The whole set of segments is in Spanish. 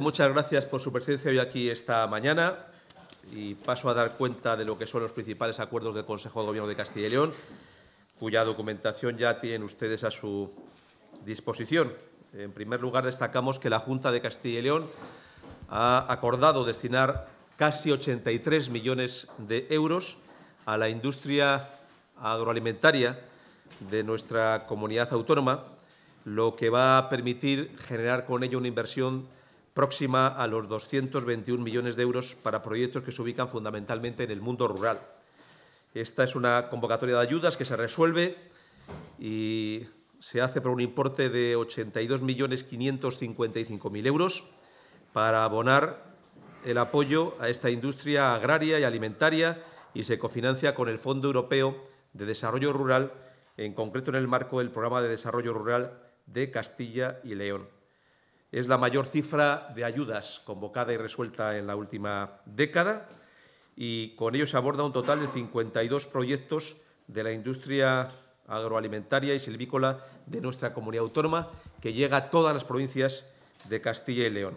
Muchas gracias por su presencia hoy aquí esta mañana y paso a dar cuenta de lo que son los principales acuerdos del Consejo de Gobierno de Castilla y León, cuya documentación ya tienen ustedes a su disposición. En primer lugar, destacamos que la Junta de Castilla y León ha acordado destinar casi 83 millones de euros a la industria agroalimentaria de nuestra comunidad autónoma, lo que va a permitir generar con ello una inversión próxima a los 221 millones de euros para proyectos que se ubican fundamentalmente en el mundo rural. Esta es una convocatoria de ayudas que se resuelve y se hace por un importe de 82.555.000 euros para abonar el apoyo a esta industria agraria y alimentaria y se cofinancia con el Fondo Europeo de Desarrollo Rural, en concreto en el marco del Programa de Desarrollo Rural de Castilla y León. Es la mayor cifra de ayudas convocada y resuelta en la última década y con ello se aborda un total de 52 proyectos de la industria agroalimentaria y silvícola de nuestra comunidad autónoma que llega a todas las provincias de Castilla y León.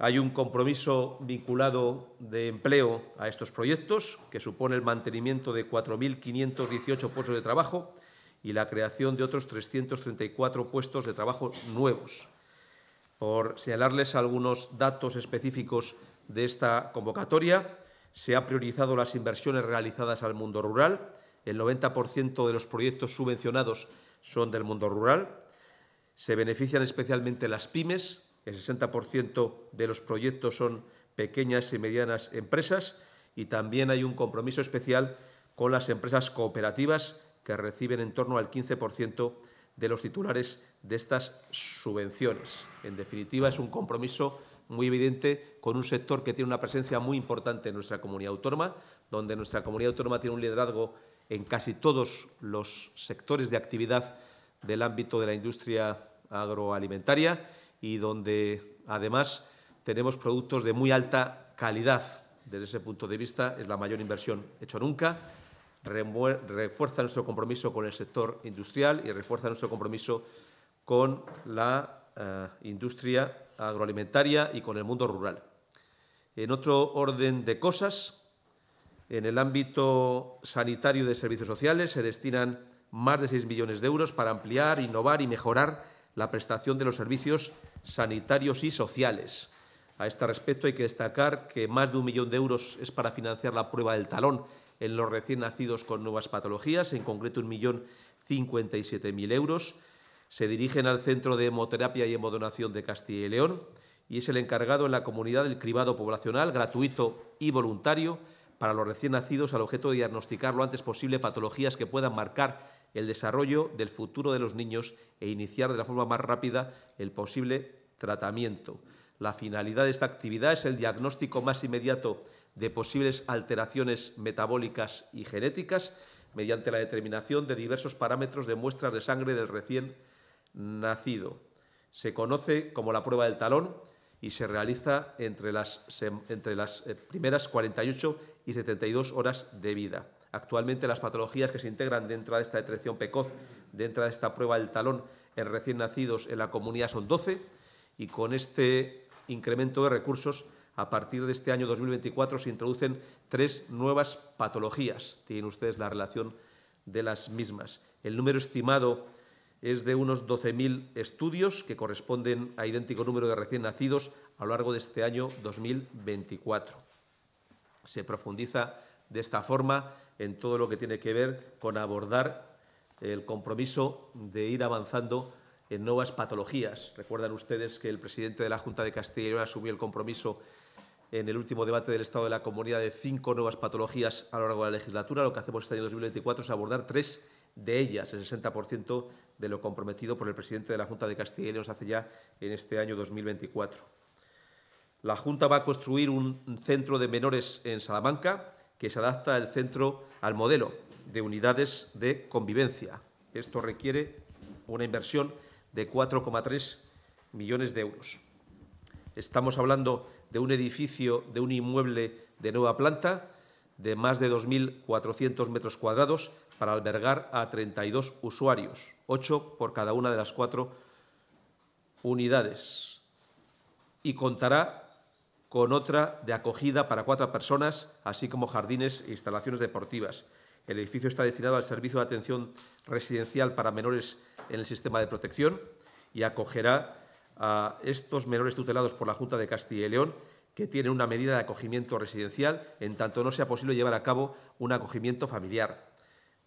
Hay un compromiso vinculado de empleo a estos proyectos, que supone el mantenimiento de 4.518 puestos de trabajo y la creación de otros 334 puestos de trabajo nuevos. Por señalarles algunos datos específicos de esta convocatoria, se ha priorizado las inversiones realizadas al mundo rural. El 90% de los proyectos subvencionados son del mundo rural. Se benefician especialmente las pymes. El 60% de los proyectos son pequeñas y medianas empresas. Y también hay un compromiso especial con las empresas cooperativas que reciben en torno al 15% de los titulares de estas subvenciones. En definitiva, es un compromiso muy evidente con un sector que tiene una presencia muy importante en nuestra comunidad autónoma, donde nuestra comunidad autónoma tiene un liderazgo en casi todos los sectores de actividad del ámbito de la industria agroalimentaria y donde, además, tenemos productos de muy alta calidad. Desde ese punto de vista, es la mayor inversión hecha nunca. Refuerza nuestro compromiso con el sector industrial y refuerza nuestro compromiso con la eh, industria agroalimentaria y con el mundo rural. En otro orden de cosas, en el ámbito sanitario de servicios sociales se destinan más de 6 millones de euros para ampliar, innovar y mejorar la prestación de los servicios sanitarios y sociales. A este respecto hay que destacar que más de un millón de euros es para financiar la prueba del talón en los recién nacidos con nuevas patologías, en concreto un millón euros. Se dirigen al Centro de Hemoterapia y Hemodonación de Castilla y León y es el encargado en la comunidad del cribado poblacional gratuito y voluntario para los recién nacidos al objeto de diagnosticar lo antes posible patologías que puedan marcar el desarrollo del futuro de los niños e iniciar de la forma más rápida el posible tratamiento. La finalidad de esta actividad es el diagnóstico más inmediato de posibles alteraciones metabólicas y genéticas mediante la determinación de diversos parámetros de muestras de sangre del recién nacido nacido. Se conoce como la prueba del talón y se realiza entre las, entre las eh, primeras 48 y 72 horas de vida. Actualmente las patologías que se integran dentro de esta detección precoz, dentro de esta prueba del talón en recién nacidos en la comunidad son 12 y con este incremento de recursos a partir de este año 2024 se introducen tres nuevas patologías. Tienen ustedes la relación de las mismas. El número estimado es de unos 12.000 estudios que corresponden a idéntico número de recién nacidos a lo largo de este año 2024. Se profundiza de esta forma en todo lo que tiene que ver con abordar el compromiso de ir avanzando en nuevas patologías. Recuerdan ustedes que el presidente de la Junta de Castilla y León asumió el compromiso en el último debate del Estado de la Comunidad de cinco nuevas patologías a lo largo de la legislatura. Lo que hacemos este año 2024 es abordar tres de ellas, el 60% de lo comprometido por el presidente de la Junta de Castilla y León hace ya en este año 2024. La Junta va a construir un centro de menores en Salamanca que se adapta al centro al modelo de unidades de convivencia. Esto requiere una inversión de 4,3 millones de euros. Estamos hablando de un edificio, de un inmueble de nueva planta, de más de 2.400 metros cuadrados, para albergar a 32 usuarios, 8 por cada una de las cuatro unidades, y contará con otra de acogida para cuatro personas, así como jardines e instalaciones deportivas. El edificio está destinado al servicio de atención residencial para menores en el sistema de protección y acogerá a estos menores tutelados por la Junta de Castilla y León que tienen una medida de acogimiento residencial en tanto no sea posible llevar a cabo un acogimiento familiar.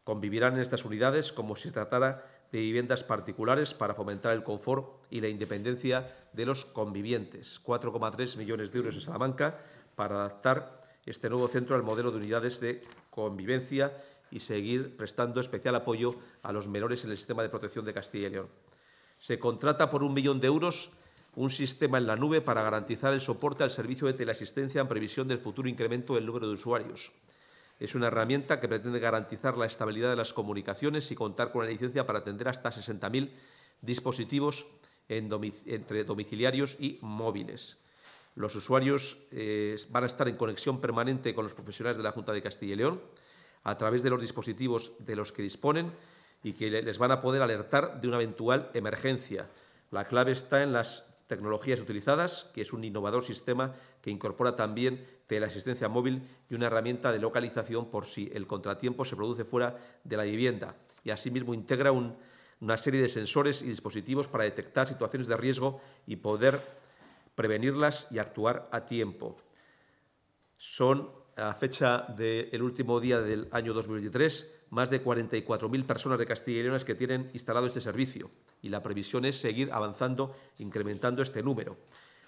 Convivirán en estas unidades como si se tratara de viviendas particulares para fomentar el confort y la independencia de los convivientes. 4,3 millones de euros en Salamanca para adaptar este nuevo centro al modelo de unidades de convivencia y seguir prestando especial apoyo a los menores en el sistema de protección de Castilla y León. Se contrata por un millón de euros un sistema en la nube para garantizar el soporte al servicio de teleasistencia en previsión del futuro incremento del número de usuarios. Es una herramienta que pretende garantizar la estabilidad de las comunicaciones y contar con la licencia para atender hasta 60.000 dispositivos entre domiciliarios y móviles. Los usuarios eh, van a estar en conexión permanente con los profesionales de la Junta de Castilla y León a través de los dispositivos de los que disponen y que les van a poder alertar de una eventual emergencia. La clave está en las tecnologías utilizadas, que es un innovador sistema que incorpora también teleasistencia móvil y una herramienta de localización por si el contratiempo se produce fuera de la vivienda. Y asimismo integra una serie de sensores y dispositivos para detectar situaciones de riesgo y poder prevenirlas y actuar a tiempo. Son a fecha del último día del año 2023 más de 44.000 personas de Castilla y León que tienen instalado este servicio y la previsión es seguir avanzando, incrementando este número.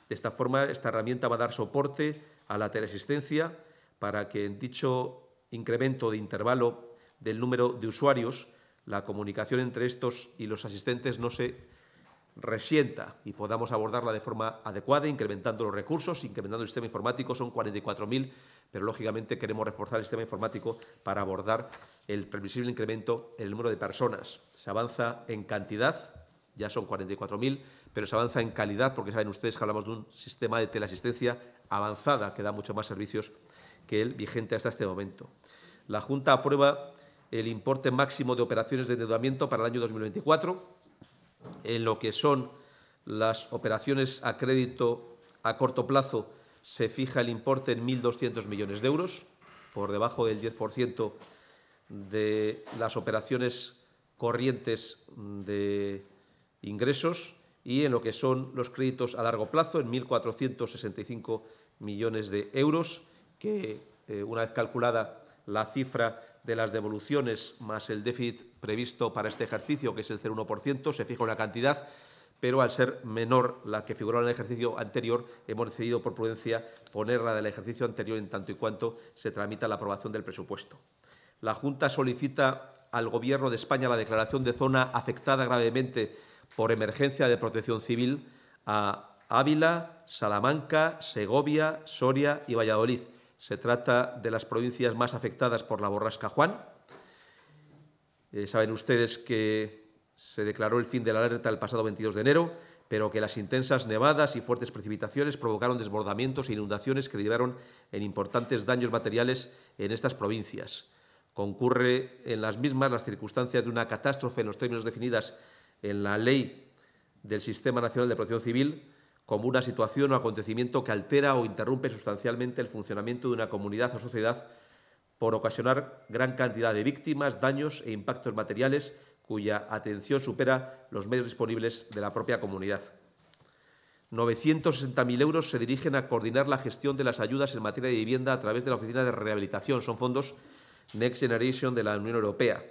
De esta forma, esta herramienta va a dar soporte a la teleasistencia para que en dicho incremento de intervalo del número de usuarios, la comunicación entre estos y los asistentes no se resienta y podamos abordarla de forma adecuada, incrementando los recursos, incrementando el sistema informático, son 44.000, pero lógicamente queremos reforzar el sistema informático para abordar el previsible incremento en el número de personas. Se avanza en cantidad, ya son 44.000, pero se avanza en calidad, porque saben ustedes que hablamos de un sistema de teleasistencia avanzada que da mucho más servicios que el vigente hasta este momento. La Junta aprueba el importe máximo de operaciones de endeudamiento para el año 2024 en lo que son las operaciones a crédito a corto plazo se fija el importe en 1.200 millones de euros, por debajo del 10% de las operaciones corrientes de ingresos y en lo que son los créditos a largo plazo en 1.465 millones de euros, que eh, una vez calculada la cifra de las devoluciones más el déficit previsto para este ejercicio, que es el 0,1%, se fija una cantidad, pero al ser menor la que figuró en el ejercicio anterior, hemos decidido por prudencia ponerla del ejercicio anterior en tanto y cuanto se tramita la aprobación del presupuesto. La Junta solicita al Gobierno de España la declaración de zona afectada gravemente por emergencia de protección civil a Ávila, Salamanca, Segovia, Soria y Valladolid se trata de las provincias más afectadas por la borrasca Juan. Eh, saben ustedes que se declaró el fin de la alerta el pasado 22 de enero, pero que las intensas nevadas y fuertes precipitaciones provocaron desbordamientos e inundaciones que derivaron en importantes daños materiales en estas provincias. Concurre en las mismas las circunstancias de una catástrofe en los términos definidas en la Ley del Sistema Nacional de Protección Civil, como una situación o acontecimiento que altera o interrumpe sustancialmente el funcionamiento de una comunidad o sociedad por ocasionar gran cantidad de víctimas, daños e impactos materiales cuya atención supera los medios disponibles de la propia comunidad. 960.000 euros se dirigen a coordinar la gestión de las ayudas en materia de vivienda a través de la Oficina de Rehabilitación. Son fondos Next Generation de la Unión Europea.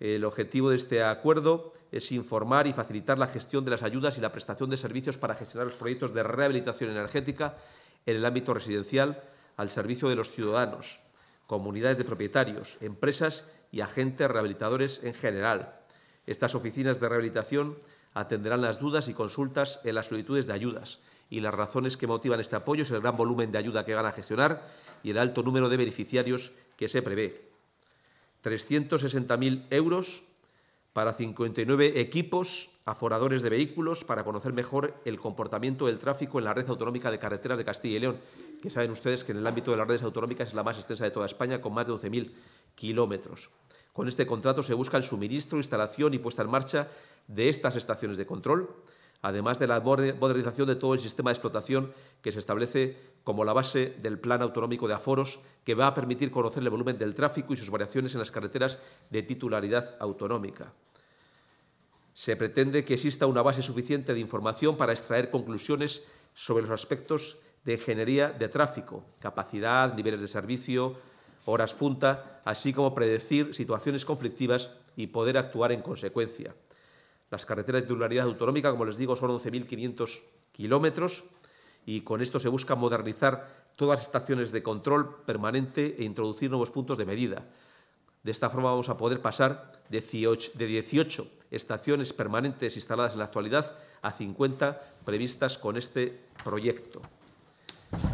El objetivo de este acuerdo es informar y facilitar la gestión de las ayudas y la prestación de servicios para gestionar los proyectos de rehabilitación energética en el ámbito residencial al servicio de los ciudadanos, comunidades de propietarios, empresas y agentes rehabilitadores en general. Estas oficinas de rehabilitación atenderán las dudas y consultas en las solicitudes de ayudas y las razones que motivan este apoyo es el gran volumen de ayuda que van a gestionar y el alto número de beneficiarios que se prevé. 360.000 euros para 59 equipos aforadores de vehículos para conocer mejor el comportamiento del tráfico en la red autonómica de carreteras de Castilla y León, que saben ustedes que en el ámbito de las redes autonómicas es la más extensa de toda España, con más de 11.000 kilómetros. Con este contrato se busca el suministro, instalación y puesta en marcha de estas estaciones de control, además de la modernización de todo el sistema de explotación que se establece como la base del Plan Autonómico de Aforos, que va a permitir conocer el volumen del tráfico y sus variaciones en las carreteras de titularidad autonómica. Se pretende que exista una base suficiente de información para extraer conclusiones sobre los aspectos de ingeniería de tráfico, capacidad, niveles de servicio, horas punta, así como predecir situaciones conflictivas y poder actuar en consecuencia. Las carreteras de titularidad autonómica, como les digo, son 11.500 kilómetros y con esto se busca modernizar todas las estaciones de control permanente e introducir nuevos puntos de medida. De esta forma vamos a poder pasar de 18 estaciones permanentes instaladas en la actualidad a 50 previstas con este proyecto.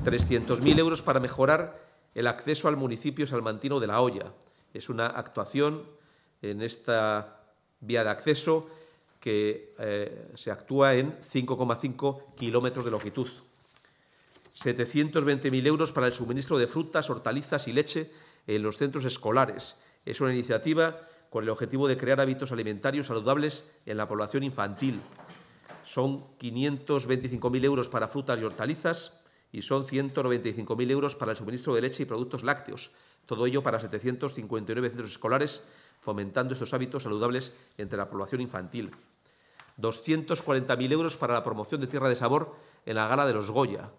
300.000 euros para mejorar el acceso al municipio salmantino de La Hoya. Es una actuación en esta vía de acceso que eh, se actúa en 5,5 kilómetros de longitud. 720.000 euros para el suministro de frutas, hortalizas y leche en los centros escolares. Es una iniciativa con el objetivo de crear hábitos alimentarios saludables en la población infantil. Son 525.000 euros para frutas y hortalizas y son 195.000 euros para el suministro de leche y productos lácteos. Todo ello para 759 centros escolares fomentando estos hábitos saludables entre la población infantil. 240.000 euros para la promoción de Tierra de Sabor en la Gala de los Goya.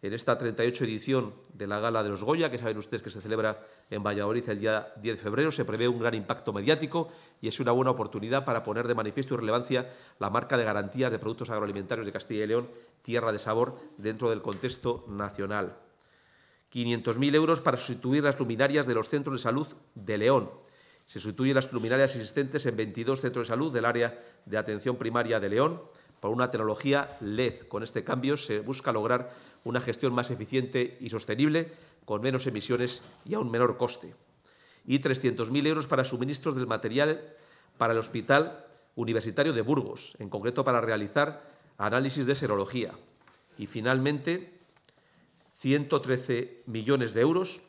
En esta 38 edición de la Gala de los Goya, que saben ustedes que se celebra en Valladolid el día 10 de febrero, se prevé un gran impacto mediático y es una buena oportunidad para poner de manifiesto y relevancia la marca de garantías de productos agroalimentarios de Castilla y León, Tierra de Sabor, dentro del contexto nacional. 500.000 euros para sustituir las luminarias de los centros de salud de León. Se sustituyen las luminarias existentes en 22 centros de salud del área de atención primaria de León por una tecnología LED. Con este cambio se busca lograr una gestión más eficiente y sostenible, con menos emisiones y a un menor coste. Y 300.000 euros para suministros del material para el Hospital Universitario de Burgos, en concreto para realizar análisis de serología. Y finalmente, 113 millones de euros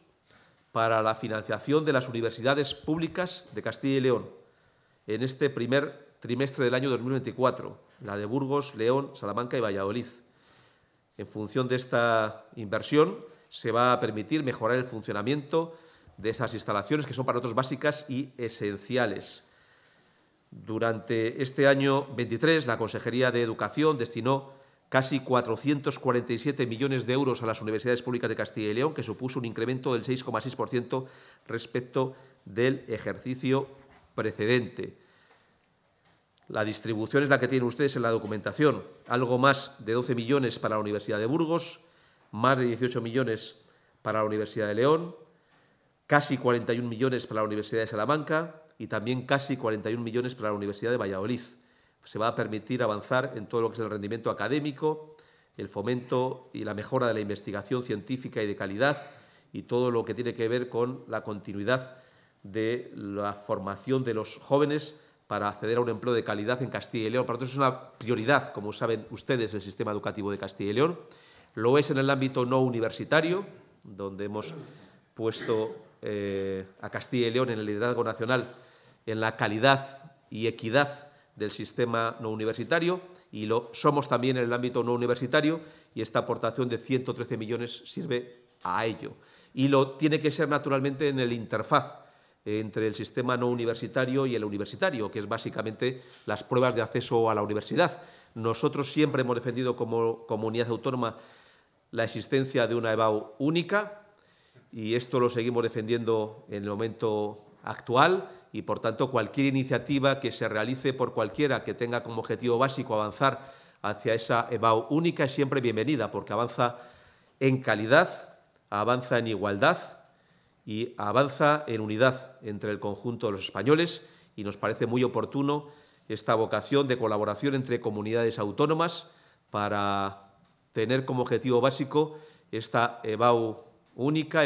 para la financiación de las universidades públicas de Castilla y León en este primer trimestre del año 2024, la de Burgos, León, Salamanca y Valladolid. En función de esta inversión, se va a permitir mejorar el funcionamiento de esas instalaciones que son para nosotros básicas y esenciales. Durante este año 23, la Consejería de Educación destinó casi 447 millones de euros a las universidades públicas de Castilla y León, que supuso un incremento del 6,6% respecto del ejercicio precedente. La distribución es la que tienen ustedes en la documentación. Algo más de 12 millones para la Universidad de Burgos, más de 18 millones para la Universidad de León, casi 41 millones para la Universidad de Salamanca y también casi 41 millones para la Universidad de Valladolid se va a permitir avanzar en todo lo que es el rendimiento académico, el fomento y la mejora de la investigación científica y de calidad y todo lo que tiene que ver con la continuidad de la formación de los jóvenes para acceder a un empleo de calidad en Castilla y León. Para nosotros es una prioridad, como saben ustedes, el sistema educativo de Castilla y León. Lo es en el ámbito no universitario, donde hemos puesto eh, a Castilla y León en el liderazgo nacional en la calidad y equidad del sistema no universitario y lo somos también en el ámbito no universitario y esta aportación de 113 millones sirve a ello. Y lo tiene que ser naturalmente en el interfaz entre el sistema no universitario y el universitario, que es básicamente las pruebas de acceso a la universidad. Nosotros siempre hemos defendido como comunidad autónoma la existencia de una EBAU única y esto lo seguimos defendiendo en el momento actual y, por tanto, cualquier iniciativa que se realice por cualquiera que tenga como objetivo básico avanzar hacia esa EBAU única es siempre bienvenida, porque avanza en calidad, avanza en igualdad y avanza en unidad entre el conjunto de los españoles y nos parece muy oportuno esta vocación de colaboración entre comunidades autónomas para tener como objetivo básico esta EBAU única,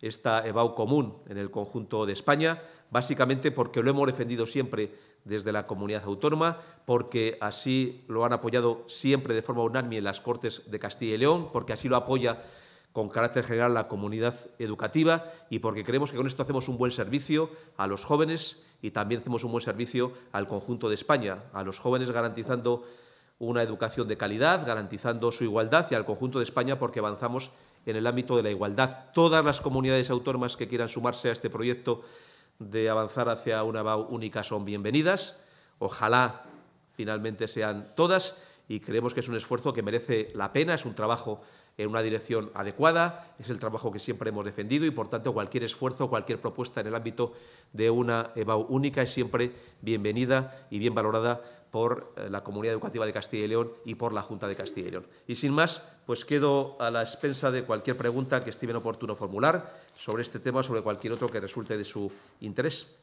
esta EBAU común en el conjunto de España, básicamente porque lo hemos defendido siempre desde la comunidad autónoma, porque así lo han apoyado siempre de forma unánime en las Cortes de Castilla y León, porque así lo apoya con carácter general la comunidad educativa y porque creemos que con esto hacemos un buen servicio a los jóvenes y también hacemos un buen servicio al conjunto de España, a los jóvenes garantizando una educación de calidad, garantizando su igualdad y al conjunto de España porque avanzamos en el ámbito de la igualdad. Todas las comunidades autónomas que quieran sumarse a este proyecto de avanzar hacia una BAU única son bienvenidas. Ojalá finalmente sean todas y creemos que es un esfuerzo que merece la pena, es un trabajo en una dirección adecuada, es el trabajo que siempre hemos defendido y por tanto cualquier esfuerzo, cualquier propuesta en el ámbito de una EVAU única es siempre bienvenida y bien valorada por eh, la comunidad educativa de Castilla y León y por la Junta de Castilla y León. Y sin más, pues quedo a la expensa de cualquier pregunta que estime oportuno formular sobre este tema o sobre cualquier otro que resulte de su interés.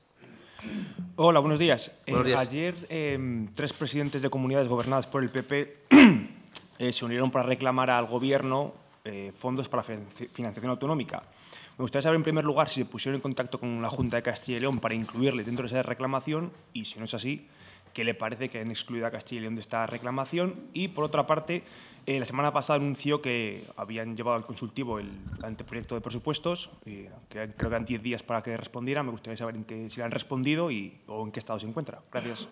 Hola, buenos días. Eh, ayer em, tres presidentes de comunidades gobernadas por el PP Eh, se unieron para reclamar al Gobierno eh, fondos para financiación autonómica. Me gustaría saber, en primer lugar, si se pusieron en contacto con la Junta de Castilla y León para incluirle dentro de esa reclamación y, si no es así, qué le parece que han excluido a Castilla y León de esta reclamación. Y, por otra parte, eh, la semana pasada anunció que habían llevado al consultivo el anteproyecto de presupuestos, que creo que han 10 días para que respondiera. Me gustaría saber si le han respondido y, o en qué estado se encuentra. Gracias.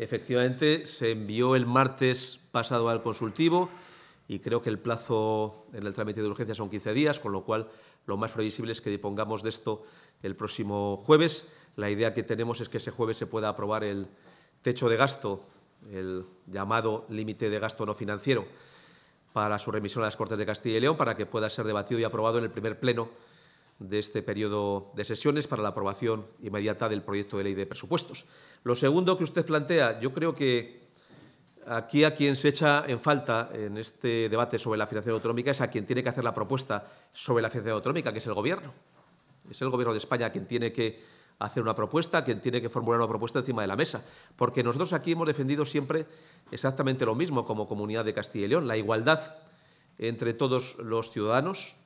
Efectivamente, se envió el martes pasado al consultivo y creo que el plazo en el trámite de urgencia son 15 días, con lo cual lo más previsible es que dispongamos de esto el próximo jueves. La idea que tenemos es que ese jueves se pueda aprobar el techo de gasto, el llamado límite de gasto no financiero, para su remisión a las Cortes de Castilla y León, para que pueda ser debatido y aprobado en el primer pleno de este periodo de sesiones para la aprobación inmediata del proyecto de ley de presupuestos. Lo segundo que usted plantea, yo creo que aquí a quien se echa en falta en este debate sobre la financiación autonómica es a quien tiene que hacer la propuesta sobre la financiación autonómica, que es el Gobierno. Es el Gobierno de España quien tiene que hacer una propuesta, quien tiene que formular una propuesta encima de la mesa. Porque nosotros aquí hemos defendido siempre exactamente lo mismo como Comunidad de Castilla y León, la igualdad entre todos los ciudadanos,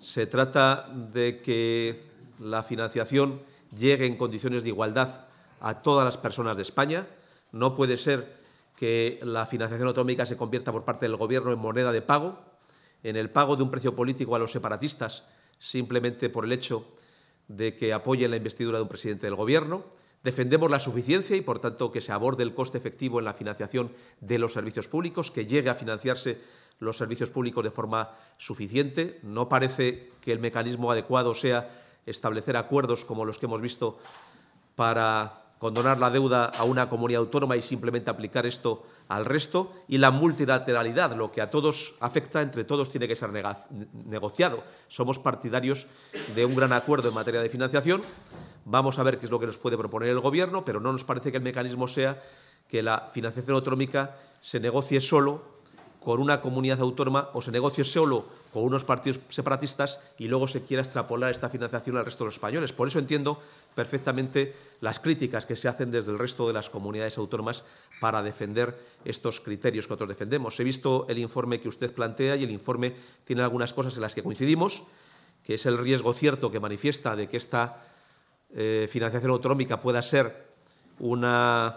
se trata de que la financiación llegue en condiciones de igualdad a todas las personas de España. No puede ser que la financiación autonómica se convierta por parte del Gobierno en moneda de pago, en el pago de un precio político a los separatistas, simplemente por el hecho de que apoyen la investidura de un presidente del Gobierno. Defendemos la suficiencia y, por tanto, que se aborde el coste efectivo en la financiación de los servicios públicos, que llegue a financiarse los servicios públicos de forma suficiente. No parece que el mecanismo adecuado sea establecer acuerdos como los que hemos visto para condonar la deuda a una comunidad autónoma y simplemente aplicar esto al resto, y la multilateralidad, lo que a todos afecta, entre todos tiene que ser negociado. Somos partidarios de un gran acuerdo en materia de financiación. Vamos a ver qué es lo que nos puede proponer el Gobierno, pero no nos parece que el mecanismo sea que la financiación autonómica se negocie solo con una comunidad autónoma o se negocie solo con unos partidos separatistas y luego se quiera extrapolar esta financiación al resto de los españoles. Por eso entiendo perfectamente las críticas que se hacen desde el resto de las comunidades autónomas para defender estos criterios que nosotros defendemos. He visto el informe que usted plantea y el informe tiene algunas cosas en las que coincidimos, que es el riesgo cierto que manifiesta de que esta eh, financiación autonómica pueda ser una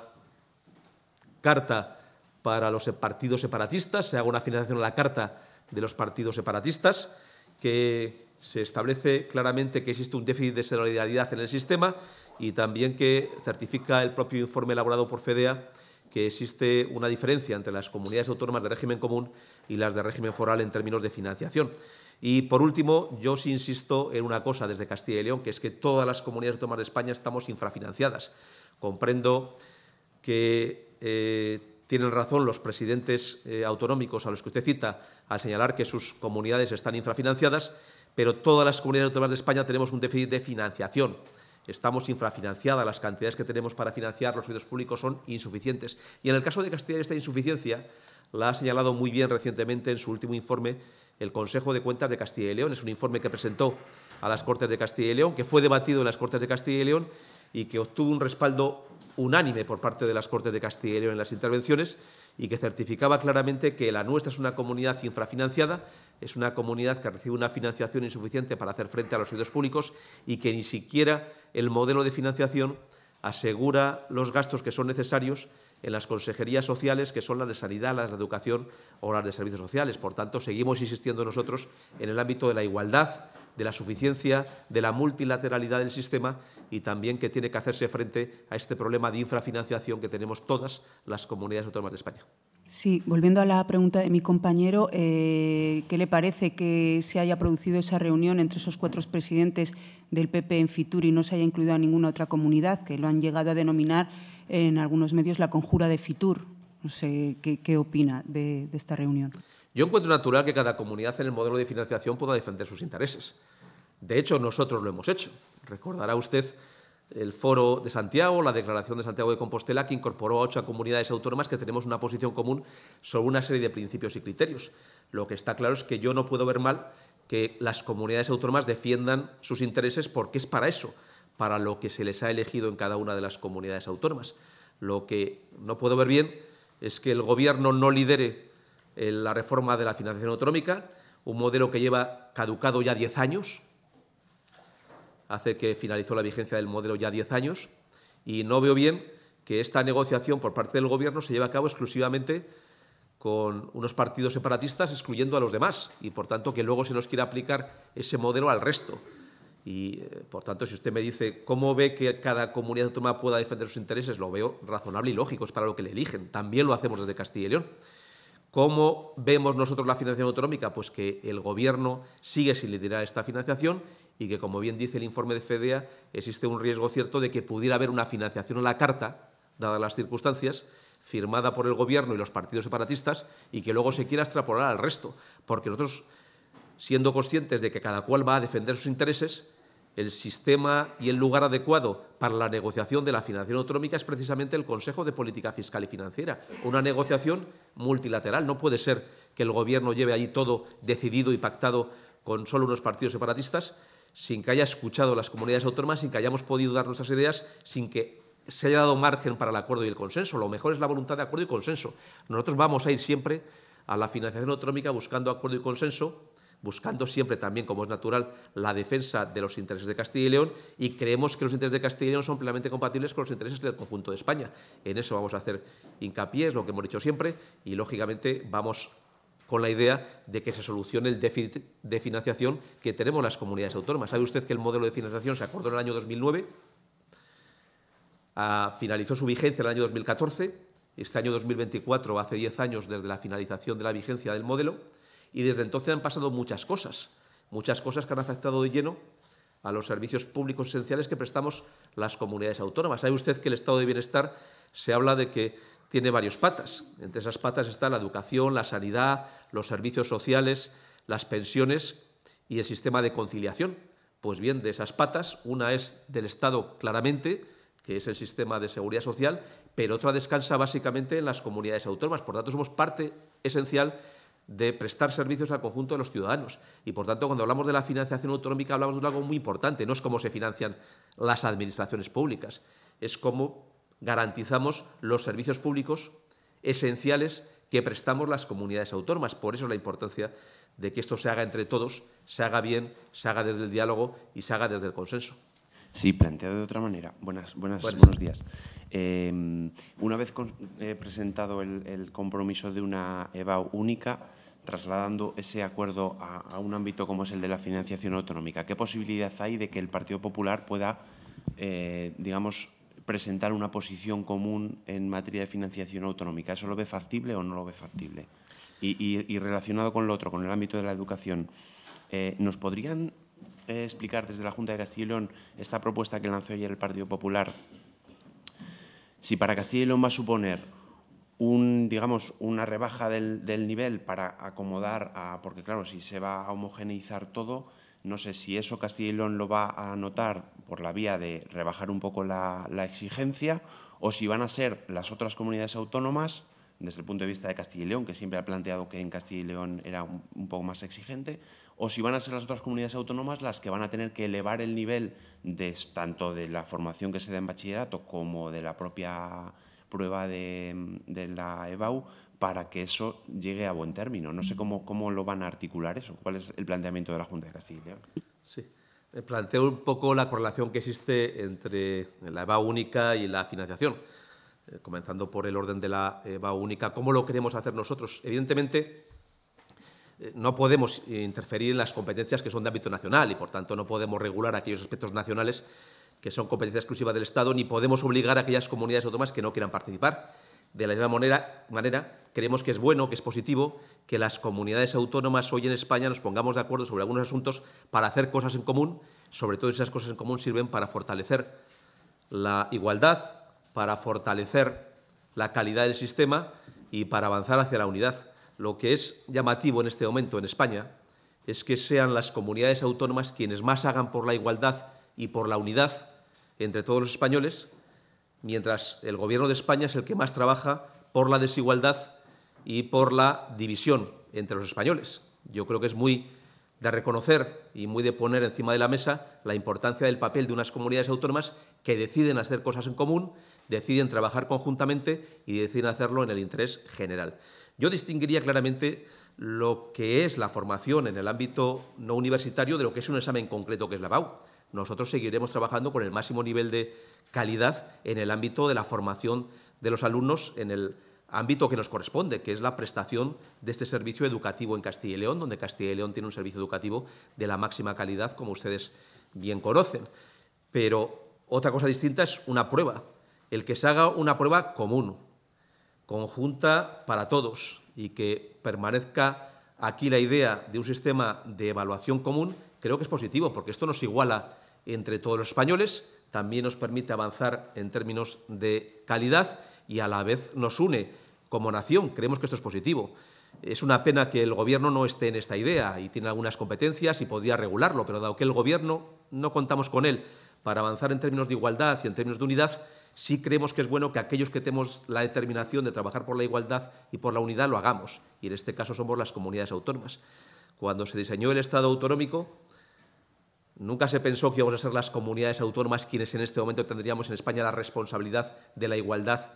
carta para los partidos separatistas, se haga una financiación a la carta de los partidos separatistas, que se establece claramente que existe un déficit de solidaridad en el sistema y también que certifica el propio informe elaborado por FEDEA que existe una diferencia entre las comunidades autónomas de régimen común y las de régimen foral en términos de financiación. Y por último, yo sí insisto en una cosa desde Castilla y León, que es que todas las comunidades autónomas de España estamos infrafinanciadas. Comprendo que eh, tienen razón los presidentes eh, autonómicos a los que usted cita al señalar que sus comunidades están infrafinanciadas, pero todas las comunidades autónomas de España tenemos un déficit de financiación. Estamos infrafinanciadas, las cantidades que tenemos para financiar los servicios públicos son insuficientes. Y en el caso de Castilla, esta insuficiencia la ha señalado muy bien recientemente en su último informe el Consejo de Cuentas de Castilla y León. Es un informe que presentó a las Cortes de Castilla y León, que fue debatido en las Cortes de Castilla y León y que obtuvo un respaldo unánime por parte de las Cortes de Castilla y León en las intervenciones y que certificaba claramente que la nuestra es una comunidad infrafinanciada, es una comunidad que recibe una financiación insuficiente para hacer frente a los servicios públicos y que ni siquiera el modelo de financiación asegura los gastos que son necesarios en las consejerías sociales, que son las de sanidad, las de educación o las de servicios sociales. Por tanto, seguimos insistiendo nosotros en el ámbito de la igualdad, de la suficiencia, de la multilateralidad del sistema y también que tiene que hacerse frente a este problema de infrafinanciación que tenemos todas las comunidades autónomas de España. Sí, volviendo a la pregunta de mi compañero, eh, ¿qué le parece que se haya producido esa reunión entre esos cuatro presidentes del PP en Fitur y no se haya incluido a ninguna otra comunidad, que lo han llegado a denominar en algunos medios la conjura de Fitur? No sé qué, opina de esta reunión. Yo encuentro natural que cada comunidad en el modelo de financiación pueda defender sus intereses. De hecho, nosotros lo hemos hecho. Recordará usted el foro de Santiago, la declaración de Santiago de Compostela, que incorporó a ocho comunidades autónomas que tenemos una posición común sobre una serie de principios y criterios. Lo que está claro es que yo no puedo ver mal que las comunidades autónomas defiendan sus intereses porque es para eso, para lo que se les ha elegido en cada una de las comunidades autónomas. Lo que no puedo ver bien es que el Gobierno no lidere la reforma de la financiación autonómica, un modelo que lleva caducado ya 10 años, hace que finalizó la vigencia del modelo ya 10 años, y no veo bien que esta negociación por parte del Gobierno se lleve a cabo exclusivamente con unos partidos separatistas excluyendo a los demás y, por tanto, que luego se nos quiera aplicar ese modelo al resto. Y, eh, por tanto, si usted me dice cómo ve que cada comunidad autónoma pueda defender sus intereses, lo veo razonable y lógico, es para lo que le eligen. También lo hacemos desde Castilla y León. ¿Cómo vemos nosotros la financiación autonómica? Pues que el Gobierno sigue sin liderar esta financiación y que, como bien dice el informe de FEDEA, existe un riesgo cierto de que pudiera haber una financiación a la carta, dadas las circunstancias, firmada por el Gobierno y los partidos separatistas y que luego se quiera extrapolar al resto. Porque nosotros, siendo conscientes de que cada cual va a defender sus intereses, el sistema y el lugar adecuado para la negociación de la financiación autonómica es precisamente el Consejo de Política Fiscal y Financiera, una negociación multilateral. No puede ser que el Gobierno lleve allí todo decidido y pactado con solo unos partidos separatistas, sin que haya escuchado las comunidades autónomas, sin que hayamos podido dar nuestras ideas, sin que se haya dado margen para el acuerdo y el consenso. Lo mejor es la voluntad de acuerdo y consenso. Nosotros vamos a ir siempre a la financiación autonómica buscando acuerdo y consenso buscando siempre también, como es natural, la defensa de los intereses de Castilla y León y creemos que los intereses de Castilla y León son plenamente compatibles con los intereses del conjunto de España. En eso vamos a hacer hincapié, es lo que hemos dicho siempre, y lógicamente vamos con la idea de que se solucione el déficit de financiación que tenemos las comunidades autónomas. Sabe usted que el modelo de financiación se acordó en el año 2009, ah, finalizó su vigencia en el año 2014, este año 2024 hace 10 años desde la finalización de la vigencia del modelo, y desde entonces han pasado muchas cosas, muchas cosas que han afectado de lleno a los servicios públicos esenciales que prestamos las comunidades autónomas. Sabe usted que el estado de bienestar se habla de que tiene varios patas. Entre esas patas está la educación, la sanidad, los servicios sociales, las pensiones y el sistema de conciliación. Pues bien, de esas patas, una es del Estado claramente, que es el sistema de seguridad social, pero otra descansa básicamente en las comunidades autónomas. Por tanto, somos parte esencial de prestar servicios al conjunto de los ciudadanos. Y por tanto, cuando hablamos de la financiación autonómica, hablamos de algo muy importante. No es cómo se financian las administraciones públicas, es cómo garantizamos los servicios públicos esenciales que prestamos las comunidades autónomas. Por eso la importancia de que esto se haga entre todos, se haga bien, se haga desde el diálogo y se haga desde el consenso. Sí, planteado de otra manera. Buenas, buenos días. Em, una vez he presentado el, compromiso de una EVA única, trasladando ese acuerdo a, un ámbito como es el de la financiación autonómica? ¿Qué posibilidad hay de que el Partido Popular pueda, eh, digamos, presentar una posición común en materia de financiación autonómica? ¿Eso lo ve factible o no lo ve factible? Y, relacionado con lo otro, con el ámbito de la educación, eh, ¿nos podrían eh, explicar desde la Junta de Castilla y León esta propuesta que lanzó ayer el Partido Popular? Si para Castilla y León va a suponer un, digamos, una rebaja del, nivel para acomodar, a, porque claro, si se va a homogeneizar todo, no sé si eso Castilla y León lo va a notar por la vía de rebajar un poco la, exigencia o si van a ser las otras comunidades autónomas, desde el punto de vista de Castilla y León, que siempre ha planteado que en Castilla y León era un, poco más exigente, o si van a ser las otras comunidades autónomas las que van a tener que elevar el nivel de, tanto de la formación que se da en bachillerato como de la propia prueba de, la EBAU para que eso llegue a buen término. No sé mm. cómo, cómo lo van a articular eso. ¿Cuál es el planteamiento de la Junta de Castilla Sí. Eh, planteo un poco la correlación que existe entre la EBAU única y la financiación. Eh, comenzando por el orden de la EBAU única, ¿cómo lo queremos hacer nosotros? Evidentemente, eh, no podemos interferir en las competencias que son de ámbito nacional y, por tanto, no podemos regular aquellos aspectos nacionales que son competencia exclusiva del Estado, ni podemos obligar a aquellas comunidades autónomas que no quieran participar. De la misma manera, manera, creemos que es bueno, que es positivo, que las comunidades autónomas hoy en España nos pongamos de acuerdo sobre algunos asuntos para hacer cosas en común, sobre todo esas cosas en común sirven para fortalecer la igualdad, para fortalecer la calidad del sistema y para avanzar hacia la unidad. Lo que es llamativo en este momento en España es que sean las comunidades autónomas quienes más hagan por la igualdad y por la unidad entre todos los españoles, mientras el gobierno de España es el que más trabaja por la desigualdad y por la división entre los españoles. Yo creo que es muy de reconocer y muy de poner encima de la mesa la importancia del papel de unas comunidades autónomas que deciden hacer cosas en común, deciden trabajar conjuntamente y deciden hacerlo en el interés general. Yo distinguiría claramente lo que es la formación en el ámbito no universitario de lo que es un examen concreto que es la BAU nosotros seguiremos trabajando con el máximo nivel de calidad en el ámbito de la formación de los alumnos en el ámbito que nos corresponde, que es la prestación de este servicio educativo en Castilla y León, donde Castilla y León tiene un servicio educativo de la máxima calidad, como ustedes bien conocen. Pero otra cosa distinta es una prueba, el que se haga una prueba común, conjunta para todos y que permanezca aquí la idea de un sistema de evaluación común, creo que es positivo, porque esto nos iguala entre todos los españoles, también nos permite avanzar en términos de calidad y a la vez nos une como nación. Creemos que esto es positivo. Es una pena que el Gobierno no esté en esta idea y tiene algunas competencias y podría regularlo, pero dado que el Gobierno no contamos con él para avanzar en términos de igualdad y en términos de unidad, sí creemos que es bueno que aquellos que tenemos la determinación de trabajar por la igualdad y por la unidad lo hagamos, y en este caso somos las comunidades autónomas. Cuando se diseñó el Estado autonómico, Nunca se pensó que íbamos a ser las comunidades autónomas quienes en este momento tendríamos en España la responsabilidad de la igualdad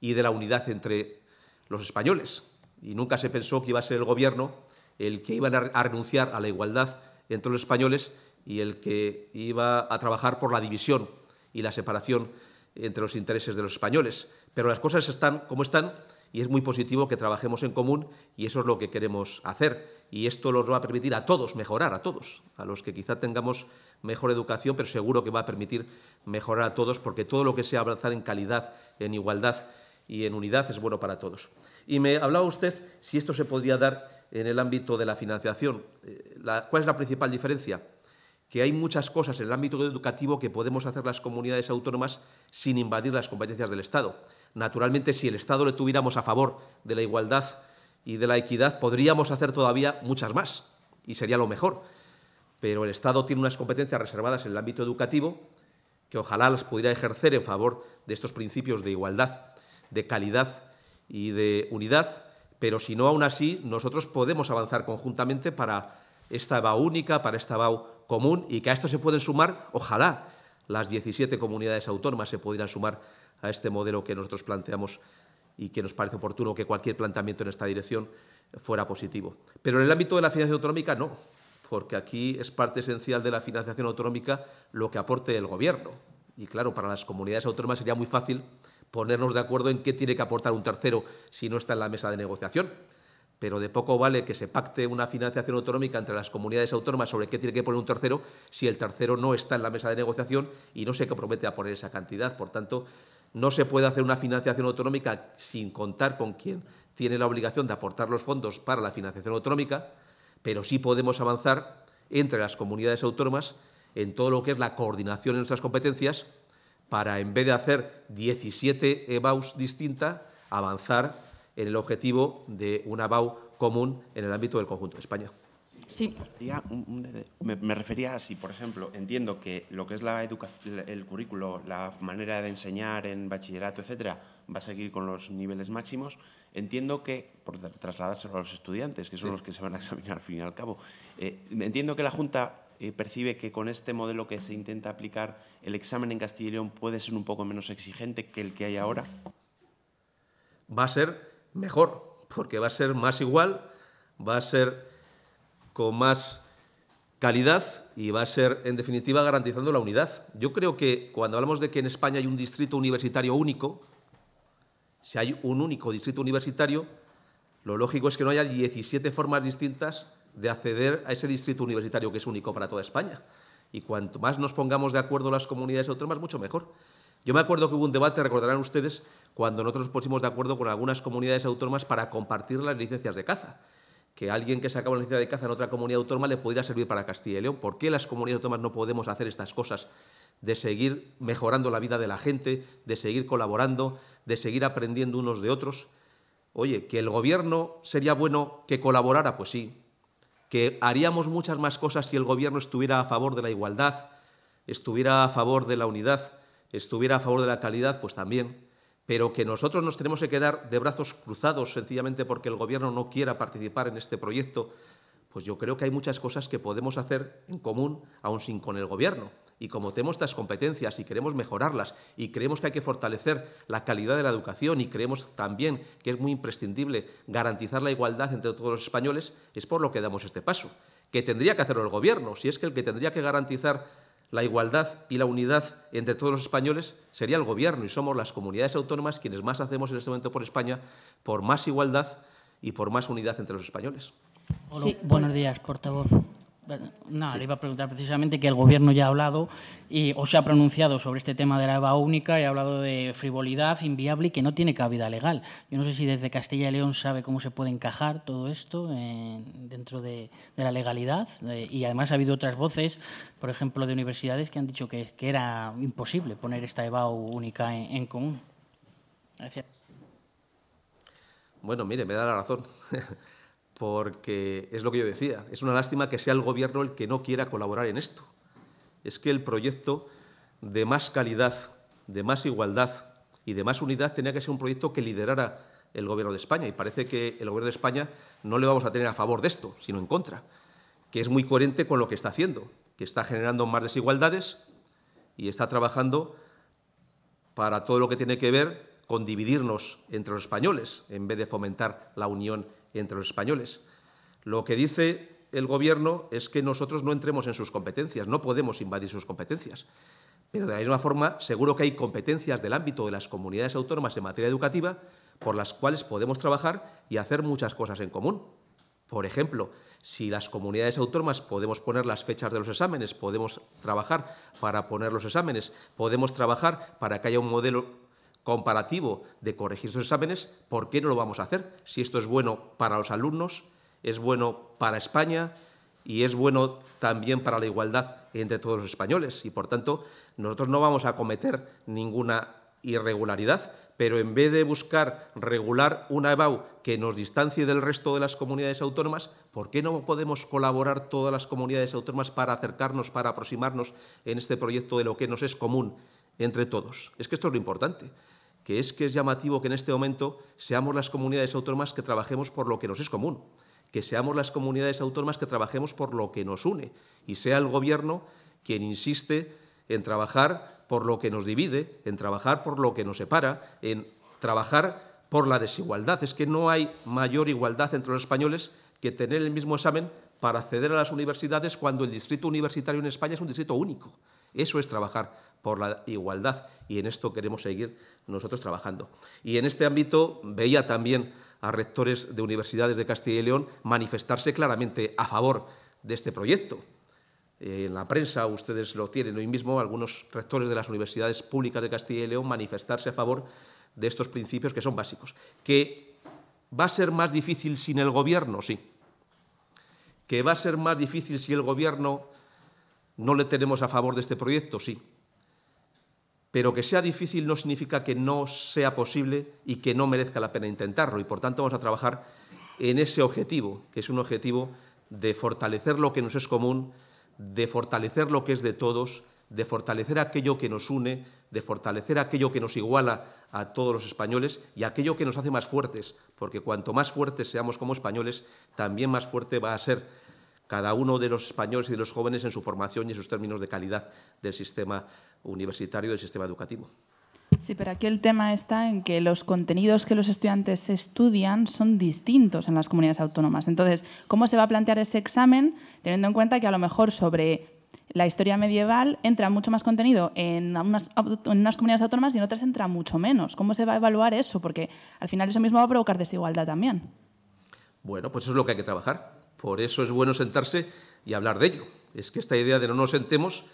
y de la unidad entre los españoles. Y nunca se pensó que iba a ser el Gobierno el que iba a renunciar a la igualdad entre los españoles y el que iba a trabajar por la división y la separación entre los intereses de los españoles. Pero las cosas están como están y es muy positivo que trabajemos en común y eso es lo que queremos hacer. Y esto nos va a permitir a todos mejorar, a todos, a los que quizá tengamos mejor educación, pero seguro que va a permitir mejorar a todos porque todo lo que sea avanzar en calidad, en igualdad y en unidad es bueno para todos. Y me hablaba usted si esto se podría dar en el ámbito de la financiación. Eh, ¿Cuál es la principal diferencia? que hay muchas cosas en el ámbito educativo que podemos hacer las comunidades autónomas sin invadir las competencias del Estado. Naturalmente, si el Estado le tuviéramos a favor de la igualdad y de la equidad, podríamos hacer todavía muchas más, y sería lo mejor. Pero el Estado tiene unas competencias reservadas en el ámbito educativo que ojalá las pudiera ejercer en favor de estos principios de igualdad, de calidad y de unidad, pero si no, aún así, nosotros podemos avanzar conjuntamente para esta EBAU única, para esta EBAU común y que a esto se pueden sumar, ojalá las 17 comunidades autónomas se pudieran sumar a este modelo que nosotros planteamos y que nos parece oportuno que cualquier planteamiento en esta dirección fuera positivo. Pero en el ámbito de la financiación autonómica no, porque aquí es parte esencial de la financiación autonómica lo que aporte el Gobierno. Y claro, para las comunidades autónomas sería muy fácil ponernos de acuerdo en qué tiene que aportar un tercero si no está en la mesa de negociación pero de poco vale que se pacte una financiación autonómica entre las comunidades autónomas sobre qué tiene que poner un tercero si el tercero no está en la mesa de negociación y no se compromete a poner esa cantidad. Por tanto, no se puede hacer una financiación autonómica sin contar con quien tiene la obligación de aportar los fondos para la financiación autonómica, pero sí podemos avanzar entre las comunidades autónomas en todo lo que es la coordinación de nuestras competencias para, en vez de hacer 17 EBAUs distintas, avanzar en el objetivo de una BAU común en el ámbito del conjunto de España. Sí. Me, refería a si, por ejemplo, entiendo que lo que es la el currículo, la manera de enseñar en bachillerato, etcétera, va a seguir con los niveles máximos. Entiendo que, por trasladárselo a los estudiantes, que son los que se van a examinar al fin y al cabo, eh, entiendo que la Junta eh, percibe que con este modelo que se intenta aplicar, el examen en Castilla y León puede ser un poco menos exigente que el que hay ahora. Va a ser mejor, porque va a ser más igual, va a ser con más calidad y va a ser, en definitiva, garantizando la unidad. Yo creo que cuando hablamos de que en España hay un distrito universitario único, si hay un único distrito universitario, lo lógico es que no haya 17 formas distintas de acceder a ese distrito universitario que es único para toda España. Y cuanto más nos pongamos de acuerdo las comunidades autónomas, mucho mejor. Yo me acuerdo que hubo un debate, recordarán ustedes, cuando nosotros pusimos de acuerdo con algunas comunidades autónomas para compartir las licencias de caza. Que alguien que sacaba una licencia de caza en otra comunidad autónoma le pudiera servir para Castilla y León. ¿Por qué las comunidades autónomas no podemos hacer estas cosas de seguir mejorando la vida de la gente, de seguir colaborando, de seguir aprendiendo unos de otros? Oye, que el gobierno sería bueno que colaborara, pues sí. Que haríamos muchas más cosas si el gobierno estuviera a favor de la igualdad, estuviera a favor de la unidad estuviera a favor de la calidad, pues también, pero que nosotros nos tenemos que quedar de brazos cruzados sencillamente porque el Gobierno no quiera participar en este proyecto, pues yo creo que hay muchas cosas que podemos hacer en común, aun sin con el Gobierno. Y como tenemos estas competencias y queremos mejorarlas y creemos que hay que fortalecer la calidad de la educación y creemos también que es muy imprescindible garantizar la igualdad entre todos los españoles, es por lo que damos este paso, que tendría que hacerlo el Gobierno, si es que el que tendría que garantizar la igualdad y la unidad entre todos los españoles sería el Gobierno y somos las comunidades autónomas quienes más hacemos en este momento por España, por más igualdad y por más unidad entre los españoles. Sí, buenos días, portavoz no, le iba a preguntar precisamente que el Gobierno ya ha hablado o se ha pronunciado sobre este tema de la EVA única y ha hablado de frivolidad inviable y que no tiene cabida legal. Yo no sé si desde Castilla y León sabe cómo se puede encajar todo esto eh, dentro de, la legalidad eh, y además ha habido otras voces, por ejemplo, de universidades que han dicho que, era imposible poner esta EVA única en, común. Gracias. Bueno, mire, me da la razón. porque es lo que yo decía, es una lástima que sea el gobierno el que no quiera colaborar en esto. Es que el proyecto de más calidad, de más igualdad y de más unidad tenía que ser un proyecto que liderara el gobierno de España y parece que el gobierno de España no le vamos a tener a favor de esto, sino en contra, que es muy coherente con lo que está haciendo, que está generando más desigualdades y está trabajando para todo lo que tiene que ver con dividirnos entre los españoles en vez de fomentar la unión entre los españoles. Lo que dice el Gobierno es que nosotros no entremos en sus competencias, no podemos invadir sus competencias. Pero de la misma forma, seguro que hay competencias del ámbito de las comunidades autónomas en materia educativa por las cuales podemos trabajar y hacer muchas cosas en común. Por ejemplo, si las comunidades autónomas podemos poner las fechas de los exámenes, podemos trabajar para poner los exámenes, podemos trabajar para que haya un modelo comparativo de corregir sus exámenes, ¿por qué no lo vamos a hacer? Si esto es bueno para los alumnos, es bueno para España y es bueno también para la igualdad entre todos los españoles. Y por tanto, nosotros no vamos a cometer ninguna irregularidad, pero en vez de buscar regular una EBAU que nos distancie del resto de las comunidades autónomas, ¿por qué no podemos colaborar todas las comunidades autónomas para acercarnos, para aproximarnos en este proyecto de lo que nos es común entre todos? Es que esto es lo importante que es que es llamativo que en este momento seamos las comunidades autónomas que trabajemos por lo que nos es común, que seamos las comunidades autónomas que trabajemos por lo que nos une y sea el Gobierno quien insiste en trabajar por lo que nos divide, en trabajar por lo que nos separa, en trabajar por la desigualdad. Es que no hay mayor igualdad entre los españoles que tener el mismo examen para acceder a las universidades cuando el distrito universitario en España es un distrito único. Eso es trabajar por la igualdad y en esto queremos seguir nosotros trabajando. Y en este ámbito veía también a rectores de universidades de Castilla y León manifestarse claramente a favor de este proyecto. Eh, en la prensa ustedes lo tienen hoy mismo, algunos rectores de las universidades públicas de Castilla y León manifestarse a favor de estos principios que son básicos. Que va a ser más difícil sin el gobierno, sí. Que va a ser más difícil si el gobierno no le tenemos a favor de este proyecto, sí pero que sea difícil no significa que no sea posible y que no merezca la pena intentarlo. Y por tanto vamos a trabajar en ese objetivo, que es un objetivo de fortalecer lo que nos es común, de fortalecer lo que es de todos, de fortalecer aquello que nos une, de fortalecer aquello que nos iguala a todos los españoles y aquello que nos hace más fuertes, porque cuanto más fuertes seamos como españoles, también más fuerte va a ser cada uno de los españoles y de los jóvenes en su formación y en sus términos de calidad del sistema universitario del sistema educativo. Sí, pero aquí el tema está en que los contenidos que los estudiantes estudian son distintos en las comunidades autónomas. Entonces, ¿cómo se va a plantear ese examen teniendo en cuenta que a lo mejor sobre la historia medieval entra mucho más contenido en unas, en unas, comunidades autónomas y en otras entra mucho menos. ¿Cómo se va a evaluar eso? Porque al final eso mismo va a provocar desigualdad también. Bueno, pues eso es lo que hay que trabajar. Por eso es bueno sentarse y hablar de ello. Es que esta idea de no nos sentemos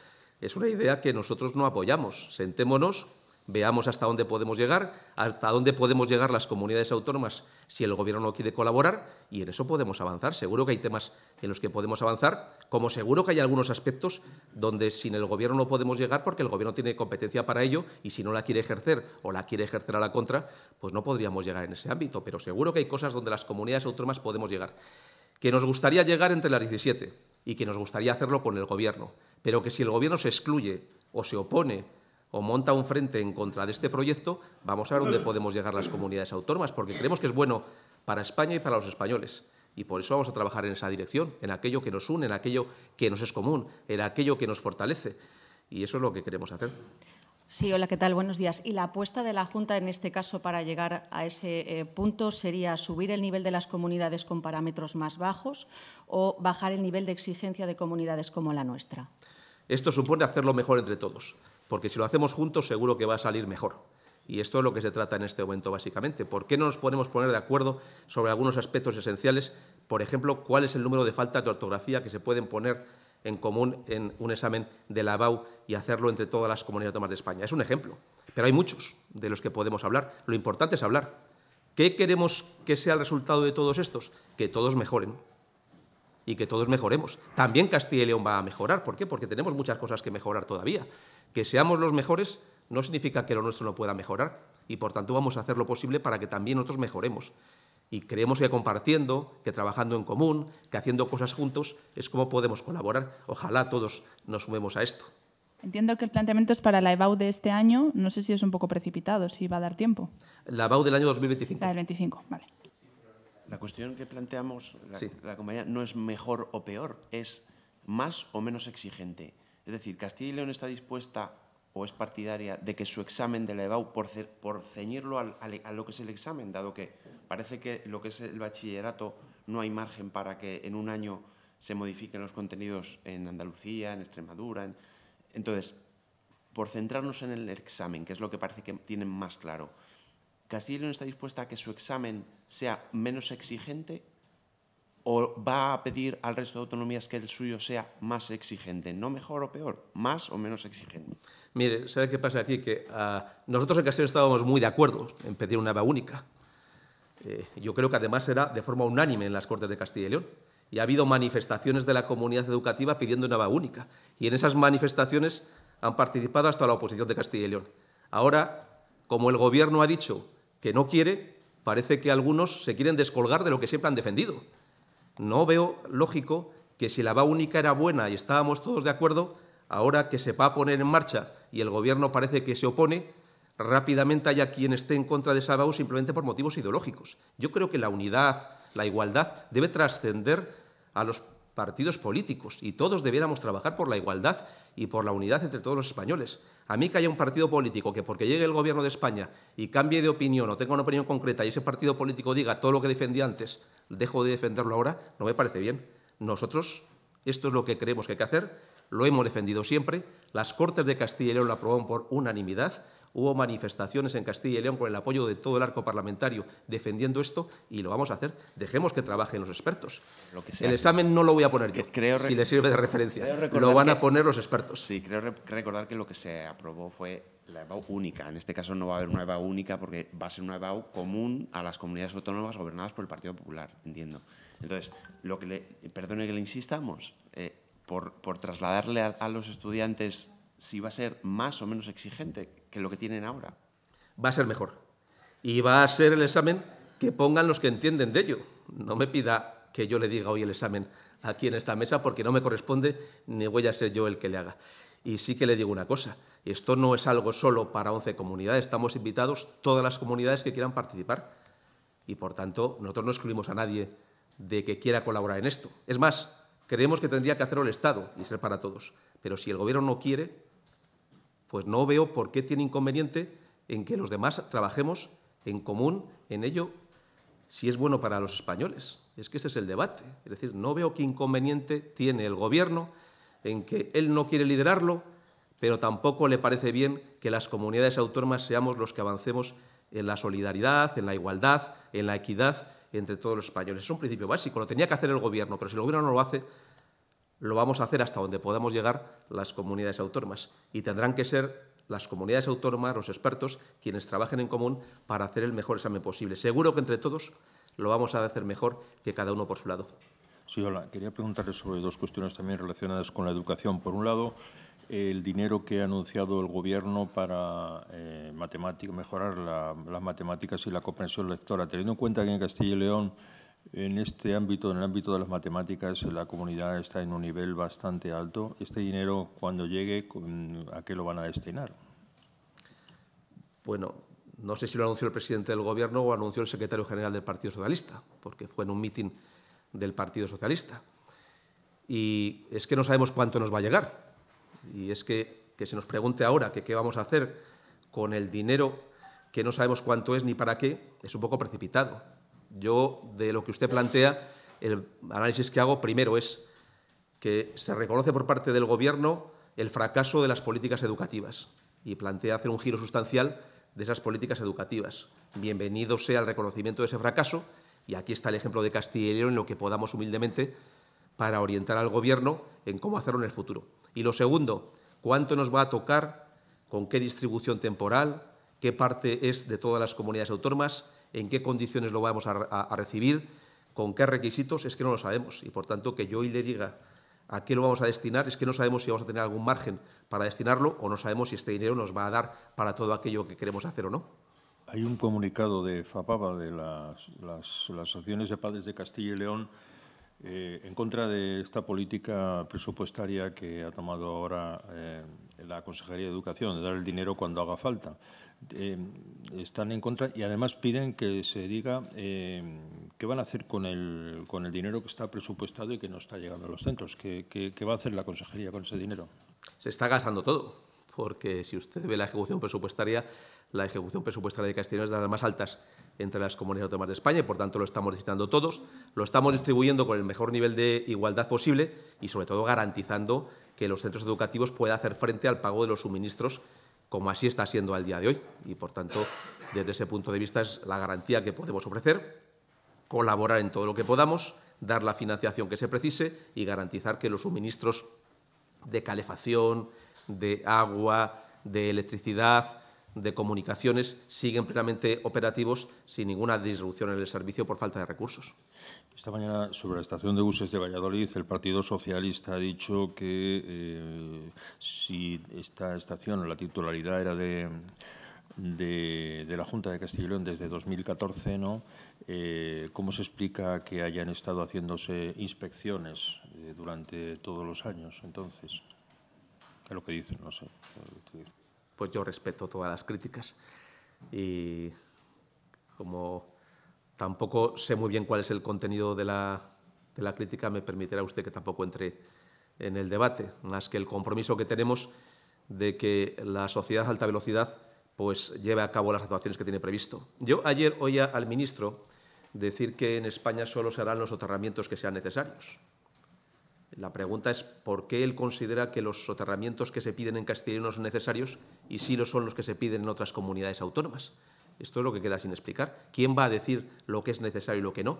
es una idea que nosotros no apoyamos. Sentémonos, veamos hasta dónde podemos llegar, hasta dónde podemos llegar las comunidades autónomas si el Gobierno no quiere colaborar, y en eso podemos avanzar. Seguro que hay temas en los que podemos avanzar, como seguro que hay algunos aspectos donde sin el Gobierno no podemos llegar porque el Gobierno tiene competencia para ello y si no la quiere ejercer o la quiere ejercer a la contra, pues no podríamos llegar en ese ámbito. Pero seguro que hay cosas donde las comunidades autónomas podemos llegar. Que nos gustaría llegar entre las 17 y que nos gustaría hacerlo con el Gobierno pero que si el Gobierno se excluye o se opone o monta un frente en contra de este proyecto, vamos a ver dónde podemos llegar las comunidades autónomas, porque creemos que es bueno para España y para los españoles. Y por eso vamos a trabajar en esa dirección, en aquello que nos une, en aquello que nos es común, en aquello que nos fortalece. Y eso es lo que queremos hacer. Sí, hola, ¿qué tal? Buenos días. Y la apuesta de la Junta en este caso para llegar a ese eh, punto sería subir el nivel de las comunidades con parámetros más bajos o bajar el nivel de exigencia de comunidades como la nuestra. Esto supone hacerlo mejor entre todos, porque si lo hacemos juntos seguro que va a salir mejor. Y esto es lo que se trata en este momento, básicamente. ¿Por qué no nos podemos poner de acuerdo sobre algunos aspectos esenciales? Por ejemplo, cuál es el número de faltas de ortografía que se pueden poner en común en un examen de la BAU y hacerlo entre todas las comunidades autónomas de España. Es un ejemplo, pero hay muchos de los que podemos hablar. Lo importante es hablar. ¿Qué queremos que sea el resultado de todos estos? Que todos mejoren y que todos mejoremos. También Castilla y León va a mejorar. ¿Por qué? Porque tenemos muchas cosas que mejorar todavía. Que seamos los mejores no significa que lo nuestro no pueda mejorar y, por tanto, vamos a hacer lo posible para que también nosotros mejoremos. Y creemos que compartiendo, que trabajando en común, que haciendo cosas juntos, es como podemos colaborar. Ojalá todos nos sumemos a esto. Entiendo que el planteamiento es para la EBAU de este año. No sé si es un poco precipitado, si va a dar tiempo. La EBAU del año 2025. La del 25, vale. La cuestión que planteamos la, la compañía no es mejor o peor, es más o menos exigente. Es decir, Castilla y León está dispuesta o es partidaria de que su examen de la EBAU, por, ceñirlo a lo que es el examen, dado que parece que lo que es el bachillerato no hay margen para que en un año se modifiquen los contenidos en Andalucía, en Extremadura. Entonces, por centrarnos en el examen, que es lo que parece que tienen más claro, ¿Castilla no está dispuesta a que su examen sea menos exigente o va a pedir al resto de autonomías que el suyo sea más exigente, no mejor o peor, más o menos exigente. Mire, ¿sabe qué pasa aquí? Que ah, nosotros en León estábamos muy de acuerdo en pedir una vaga única. Eh, yo creo que además era de forma unánime en las Cortes de Castilla y León. Y ha habido manifestaciones de la comunidad educativa pidiendo una vaga única. Y en esas manifestaciones han participado hasta la oposición de Castilla y León. Ahora, como el Gobierno ha dicho que no quiere, parece que algunos se quieren descolgar de lo que siempre han defendido. No veo lógico que si la va única era buena y estábamos todos de acuerdo, ahora que se va a poner en marcha y el Gobierno parece que se opone, rápidamente haya quien esté en contra de esa BAU simplemente por motivos ideológicos. Yo creo que la unidad, la igualdad, debe trascender a los partidos políticos y todos debiéramos trabajar por la igualdad y por la unidad entre todos los españoles. A mí que haya un partido político que porque llegue el gobierno de España y cambie de opinión o tenga una opinión concreta y ese partido político diga todo lo que defendía antes, dejo de defenderlo ahora, no me parece bien. Nosotros esto es lo que creemos que hay que hacer, lo hemos defendido siempre, las Cortes de Castilla y León lo aprobaron por unanimidad, Hubo manifestaciones en Castilla y León con el apoyo de todo el arco parlamentario defendiendo esto y lo vamos a hacer. Dejemos que trabajen los expertos. El examen no lo voy a poner yo, si le sirve de referencia. Lo van a poner los expertos. Sí, creo recordar que lo que se aprobó fue la EBAU única. En este caso no va a haber una EBAU única porque va a ser una EBAU común a las comunidades autónomas gobernadas por el Partido Popular, entiendo. Entonces, lo que le, perdone que le insistamos, eh, por, trasladarle a, los estudiantes si va a ser más o menos exigente, que lo que tienen ahora. Va a ser mejor. Y va a ser el examen que pongan los que entienden de ello. No me pida que yo le diga hoy el examen aquí en esta mesa porque no me corresponde ni voy a ser yo el que le haga. Y sí que le digo una cosa, esto no es algo solo para 11 comunidades, estamos invitados todas las comunidades que quieran participar. Y por tanto, nosotros no excluimos a nadie de que quiera colaborar en esto. Es más, creemos que tendría que hacerlo el Estado y ser para todos. Pero si el Gobierno no quiere, pues no veo por qué tiene inconveniente en que los demás trabajemos en común en ello si es bueno para los españoles. Es que ese es el debate. Es decir, no veo qué inconveniente tiene el Gobierno en que él no quiere liderarlo, pero tampoco le parece bien que las comunidades autónomas seamos los que avancemos en la solidaridad, en la igualdad, en la equidad entre todos los españoles. Es un principio básico, lo tenía que hacer el Gobierno, pero si el Gobierno no lo hace, lo vamos a hacer hasta donde podamos llegar las comunidades autónomas y tendrán que ser las comunidades autónomas, los expertos, quienes trabajen en común para hacer el mejor examen posible. Seguro que entre todos lo vamos a hacer mejor que cada uno por su lado. Sí, hola. Quería preguntarle sobre dos cuestiones también relacionadas con la educación. Por un lado, el dinero que ha anunciado el Gobierno para eh, mejorar las matemáticas y la comprensión lectora, teniendo en cuenta que en Castilla y León en este ámbito, en el ámbito de las matemáticas, la comunidad está en un nivel bastante alto. ¿Este dinero, cuando llegue, a qué lo van a destinar? Bueno, no sé si lo anunció el presidente del Gobierno o anunció el secretario general del Partido Socialista, porque fue en un mitin del Partido Socialista. Y es que no sabemos cuánto nos va a llegar. Y es que, que se nos pregunte ahora que qué vamos a hacer con el dinero que no sabemos cuánto es ni para qué, es un poco precipitado yo, de lo que usted plantea, el análisis que hago primero es que se reconoce por parte del Gobierno el fracaso de las políticas educativas y plantea hacer un giro sustancial de esas políticas educativas. Bienvenido sea el reconocimiento de ese fracaso y aquí está el ejemplo de Castilla en lo que podamos humildemente para orientar al Gobierno en cómo hacerlo en el futuro. Y lo segundo, cuánto nos va a tocar, con qué distribución temporal, qué parte es de todas las comunidades autónomas, en qué condiciones lo vamos a, recibir, con qué requisitos, es que no lo sabemos. Y por tanto, que yo hoy le diga a qué lo vamos a destinar, es que no sabemos si vamos a tener algún margen para destinarlo o no sabemos si este dinero nos va a dar para todo aquello que queremos hacer o no. Hay un comunicado de FAPABA, de las, las, acciones de padres de Castilla y León, eh, en contra de esta política presupuestaria que ha tomado ahora eh, la Consejería de Educación, de dar el dinero cuando haga falta. Em, están en contra y además piden que se diga em, qué van a hacer con el, con el dinero que está presupuestado y que no está llegando a los centros. ¿Qué, qué va a hacer la consejería con ese dinero? Se está gastando todo, porque si usted ve la ejecución presupuestaria, la ejecución presupuestaria de Castellón es de las más altas entre las comunidades autónomas de España y, por tanto, lo estamos necesitando todos. Lo estamos distribuyendo con el mejor nivel de igualdad posible y, sobre todo, garantizando que los centros educativos puedan hacer frente al pago de los suministros como así está siendo al día de hoy. Y por tanto, desde ese punto de vista es la garantía que podemos ofrecer, colaborar en todo lo que podamos, dar la financiación que se precise y garantizar que los suministros de calefacción, de agua, de electricidad, de comunicaciones siguen plenamente operativos sin ninguna disrupción en el servicio por falta de recursos. Esta mañana, sobre la estación de buses de Valladolid, el Partido Socialista ha dicho que eh, si esta estación, la titularidad era de, de, la Junta de Castilla desde 2014, ¿no? Eh, ¿cómo se explica que hayan estado haciéndose inspecciones eh, durante todos los años entonces? Es lo que dicen, no sé. Pues yo respeto todas las críticas y como Tampoco sé muy bien cuál es el contenido de la, crítica, me permitirá usted que tampoco entre en el debate, más que el compromiso que tenemos de que la sociedad alta velocidad pues, lleve a cabo las actuaciones que tiene previsto. Yo ayer oía al ministro decir que en España solo se harán los soterramientos que sean necesarios. La pregunta es por qué él considera que los soterramientos que se piden en Castilla no son necesarios y sí lo son los que se piden en otras comunidades autónomas. Esto es lo que queda sin explicar. ¿Quién va a decir lo que es necesario y lo que no?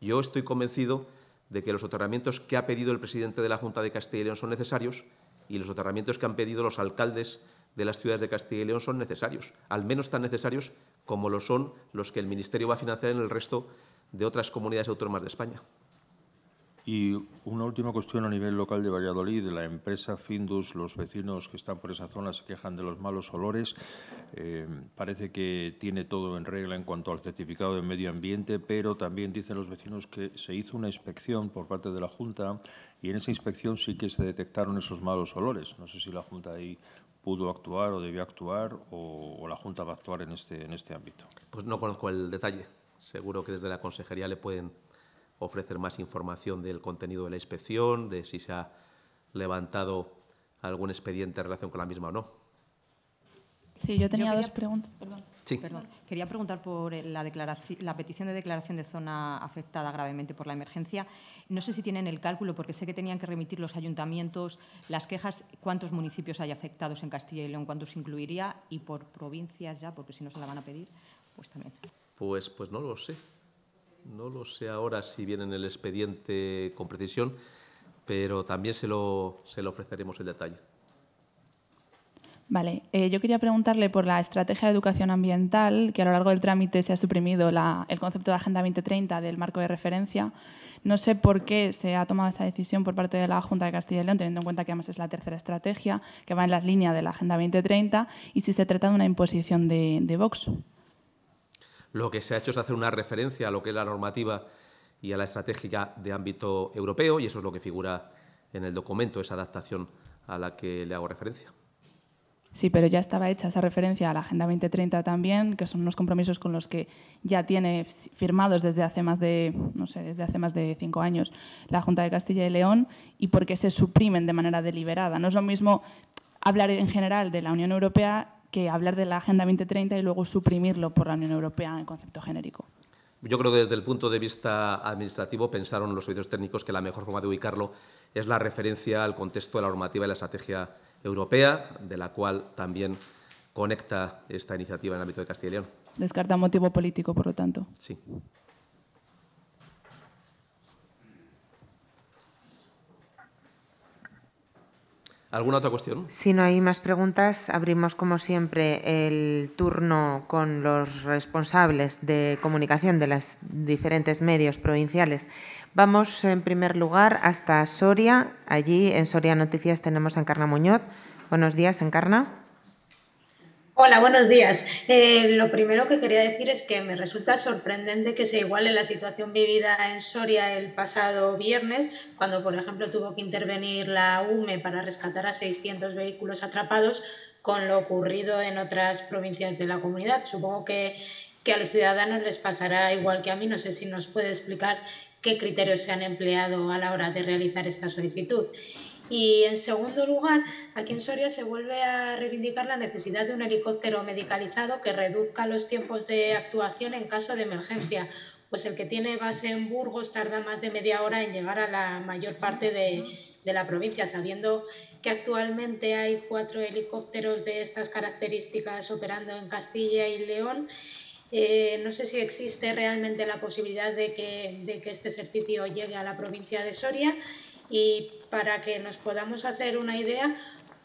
Yo estoy convencido de que los otorgamientos que ha pedido el presidente de la Junta de Castilla y León son necesarios y los otorgamientos que han pedido los alcaldes de las ciudades de Castilla y León son necesarios, al menos tan necesarios como lo son los que el Ministerio va a financiar en el resto de otras comunidades autónomas de España. Y una última cuestión a nivel local de Valladolid, de la empresa Findus, los vecinos que están por esa zona se quejan de los malos olores. Eh, parece que tiene todo en regla en cuanto al certificado de medio ambiente, pero también dicen los vecinos que se hizo una inspección por parte de la Junta y en esa inspección sí que se detectaron esos malos olores. No sé si la Junta ahí pudo actuar o debió actuar o, o la Junta va a actuar en este, en este ámbito. Pues no conozco el detalle. Seguro que desde la consejería le pueden ofrecer más información del contenido de la inspección, de si se ha levantado algún expediente en relación con la misma o no. Sí, yo tenía dos preguntas. Perdón. Quería preguntar por eh, la, declaración, la petición de declaración de zona afectada gravemente por la emergencia. No sé si tienen el cálculo, porque sé que tenían que remitir los ayuntamientos las quejas, cuántos municipios hay afectados en Castilla y León, cuántos incluiría y por provincias ya, porque si no se la van a pedir, pues también. Pues, pues no lo sé no lo sé ahora si viene en el expediente con precisión, pero también se lo, ofreceremos el detalle. Vale, eh, yo quería preguntarle por la estrategia de educación ambiental, que a lo largo del trámite se ha suprimido el concepto de Agenda 2030 del marco de referencia. No sé por qué se ha tomado esa decisión por parte de la Junta de Castilla y León, teniendo en cuenta que además es la tercera estrategia que va en las líneas de la Agenda 2030 y si se trata de una imposición de, de Vox. Lo que se ha hecho es hacer una referencia a lo que es la normativa y a la estratégica de ámbito europeo, y eso es lo que figura en el documento, esa adaptación a la que le hago referencia. Sí, pero ya estaba hecha esa referencia a la Agenda 2030 también, que son unos compromisos con los que ya tiene firmados desde hace más de, no sé, desde hace más de cinco años la Junta de Castilla y León y porque se suprimen de manera deliberada. No es lo mismo hablar en general de la Unión Europea que hablar de la Agenda 2030 y luego suprimirlo por la Unión Europea en concepto genérico. Yo creo que desde el punto de vista administrativo pensaron los servicios técnicos que la mejor forma de ubicarlo es la referencia al contexto de la normativa y la estrategia europea, de la cual también conecta esta iniciativa en el ámbito de Castilla y León. Descarta motivo político, por lo tanto. Sí. ¿Alguna otra cuestión? Si no hay más preguntas, abrimos como siempre el turno con los responsables de comunicación de los diferentes medios provinciales. Vamos en primer lugar hasta Soria. Allí en Soria Noticias tenemos a Encarna Muñoz. Buenos días, Encarna. Hola, buenos días. Eh, lo primero que quería decir es que me resulta sorprendente que se iguale la situación vivida en Soria el pasado viernes, cuando, por ejemplo, tuvo que intervenir la UME para rescatar a 600 vehículos atrapados, con lo ocurrido en otras provincias de la comunidad. Supongo que, que a los ciudadanos les pasará igual que a mí. No sé si nos puede explicar qué criterios se han empleado a la hora de realizar esta solicitud. Y en segundo lugar, aquí en Soria se vuelve a reivindicar la necesidad de un helicóptero medicalizado que reduzca los tiempos de actuación en caso de emergencia, pues el que tiene base en Burgos tarda más de media hora en llegar a la mayor parte de, la provincia, sabiendo que actualmente hay cuatro helicópteros de estas características operando en Castilla y León. Eh, no sé si existe realmente la posibilidad de que, de que este servicio llegue a la provincia de Soria y para que nos podamos hacer una idea,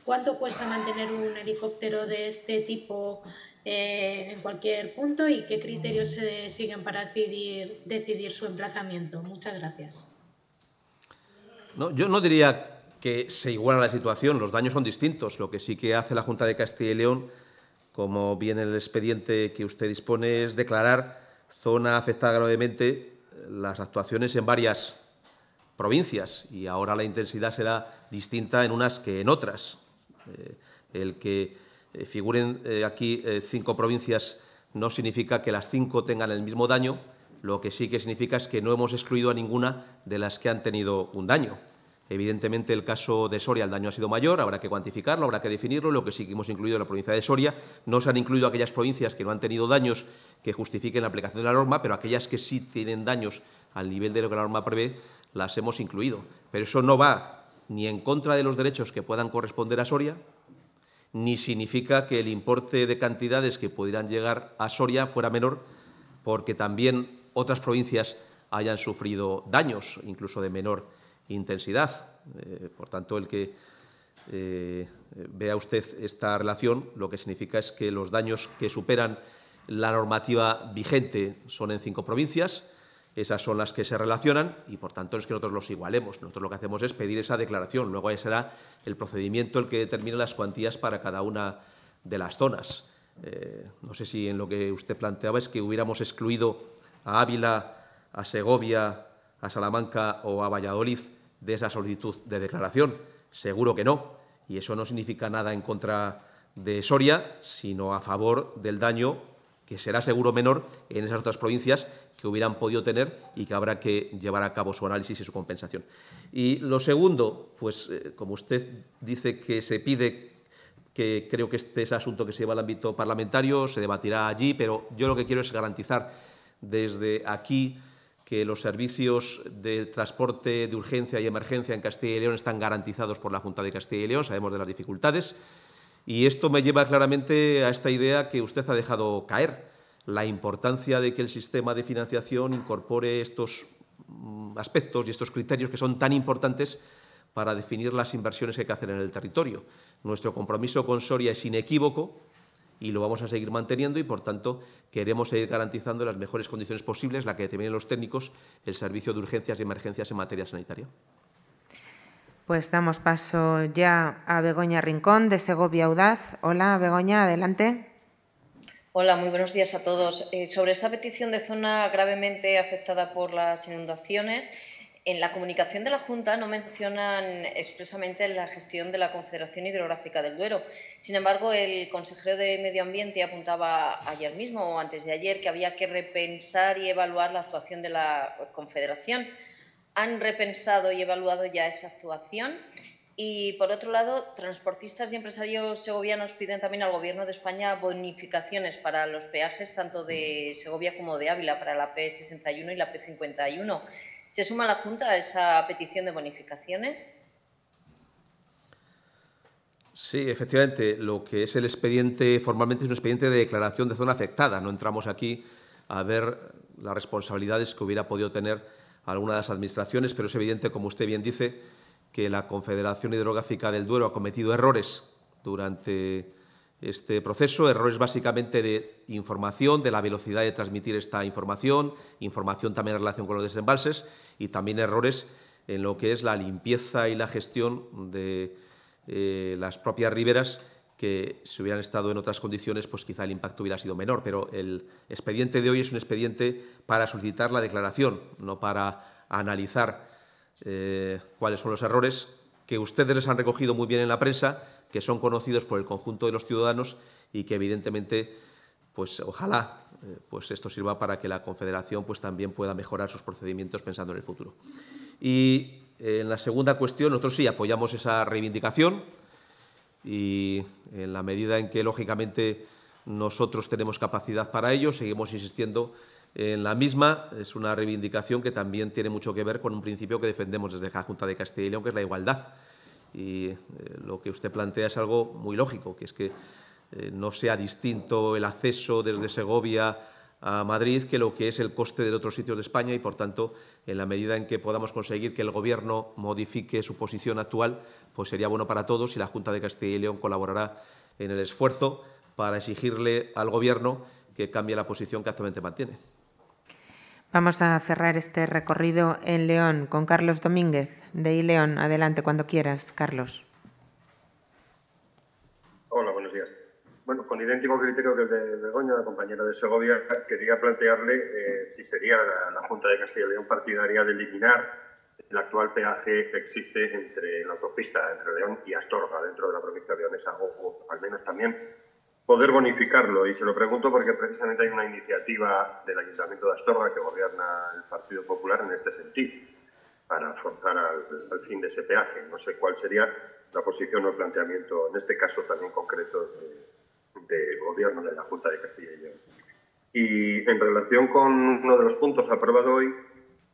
¿cuánto cuesta mantener un helicóptero de este tipo eh, en cualquier punto y qué criterios se siguen para decidir, su emplazamiento? Muchas gracias. yo no diría que se iguala la situación, los daños son distintos. Lo que sí que hace la Junta de Castilla y León, como viene el expediente que usted dispone, es declarar zona afectada gravemente eh, las actuaciones en varias provincias y ahora la intensidad será distinta en unas que en otras. Eh, el que eh, figuren eh, aquí cinco provincias no significa que las cinco tengan el mismo daño, lo que sí que significa es que no hemos excluido a ninguna de las que han tenido un daño. Evidentemente, el caso de Soria, el daño ha sido mayor, habrá que cuantificarlo, habrá que definirlo. Lo que sí que hemos incluido en la provincia de Soria, no se han incluido aquellas provincias que no han tenido daños que justifiquen la aplicación de la norma, pero aquellas que sí tienen daños al nivel de lo que la norma prevé, las hemos incluido. Pero eso no va ni en contra de los derechos que puedan corresponder a Soria, ni significa que el importe de cantidades que pudieran llegar a Soria fuera menor, porque también otras provincias hayan sufrido daños, incluso de menor intensidad. Eh, por tanto, el que eh, vea usted esta relación, lo que significa es que los daños que superan la normativa vigente son en cinco provincias, esas son las que se relacionan y por tanto es que nosotros los igualemos. Nosotros lo que hacemos es pedir esa declaración. Luego ahí será el procedimiento el que determine las cuantías para cada una de las zonas. Eh, no sé si en lo que usted planteaba es que hubiéramos excluido a Ávila, a Segovia, a Salamanca o a Valladolid de esa solicitud de declaración. Seguro que no. Y eso no significa nada en contra de Soria, sino a favor del daño que será seguro menor en esas otras provincias que hubieran podido tener y que habrá que llevar a cabo su análisis y su compensación. Y lo segundo, pues eh, como usted dice que se pide que creo que este es asunto que se lleva al ámbito parlamentario, se debatirá allí, pero yo lo que quiero es garantizar desde aquí que los servicios de transporte de urgencia y emergencia en Castilla y León están garantizados por la Junta de Castilla y León, sabemos de las dificultades, y esto me lleva claramente a esta idea que usted ha dejado caer, la importancia de que el sistema de financiación incorpore estos mm, aspectos y estos criterios que son tan importantes para definir las inversiones que hay que hacer en el territorio. Nuestro compromiso con Soria es inequívoco y lo vamos a seguir manteniendo y, por tanto, queremos seguir garantizando las mejores condiciones posibles, la que determinen los técnicos, el servicio de urgencias y emergencias en materia sanitaria. Pues damos paso ya a Begoña Rincón de Segovia Audaz. Hola, Begoña, adelante. Hola, muy buenos días a todos. Eh, sobre esta petición de zona gravemente afectada por las inundaciones, en la comunicación de la Junta no mencionan expresamente la gestión de la Confederación Hidrográfica del Duero. Sin embargo, el consejero de Medio Ambiente apuntaba ayer mismo o antes de ayer que había que repensar y evaluar la actuación de la Confederación han repensado y evaluado ya esa actuación. Y por otro lado, transportistas y empresarios segovianos piden también al Gobierno de España bonificaciones para los peajes tanto de Segovia como de Ávila para la P61 y la P51. ¿Se suma la Junta a esa petición de bonificaciones? Sí, efectivamente. Lo que es el expediente formalmente es un expediente de declaración de zona afectada. No entramos aquí a ver las responsabilidades que hubiera podido tener alguna de las administraciones, pero es evidente, como usted bien dice, que la Confederación Hidrográfica del Duero ha cometido errores durante este proceso, errores básicamente de información, de la velocidad de transmitir esta información, información también en relación con los desembalses y también errores en lo que es la limpieza y la gestión de eh, las propias riberas que si hubieran estado en otras condiciones, pues quizá el impacto hubiera sido menor, pero el expediente de hoy es un expediente para solicitar la declaración, no para analizar eh, cuáles son los errores que ustedes les han recogido muy bien en la prensa, que son conocidos por el conjunto de los ciudadanos y que evidentemente, pues ojalá, eh, pues esto sirva para que la Confederación pues también pueda mejorar sus procedimientos pensando en el futuro. Y eh, en la segunda cuestión, nosotros sí apoyamos esa reivindicación y en la medida en que, lógicamente, nosotros tenemos capacidad para ello, seguimos insistiendo en la misma. Es una reivindicación que también tiene mucho que ver con un principio que defendemos desde la Junta de Castilla y León, que es la igualdad. Y eh, lo que usted plantea es algo muy lógico, que es que eh, no sea distinto el acceso desde Segovia a Madrid que lo que es el coste de otros sitios de España y, por tanto, en la medida en que podamos conseguir que el Gobierno modifique su posición actual, pues sería bueno para todos y la Junta de Castilla y León colaborará en el esfuerzo para exigirle al Gobierno que cambie la posición que actualmente mantiene. Vamos a cerrar este recorrido en León con Carlos Domínguez de I León. Adelante cuando quieras, Carlos. bueno, con idéntico criterio que el de Begoña, la compañera de Segovia, quería plantearle eh, si sería la, Junta de Castilla y León partidaria de eliminar el actual peaje que existe entre la autopista entre León y Astorga, dentro de la provincia leonesa, o, al menos también poder bonificarlo. Y se lo pregunto porque precisamente hay una iniciativa del Ayuntamiento de Astorga que gobierna el Partido Popular en este sentido, para forzar al, fin de ese peaje. No sé cuál sería la posición o planteamiento, en este caso también concreto, de, de gobierno de la Junta de Castilla y León. Y en relación con uno de los puntos aprobado hoy,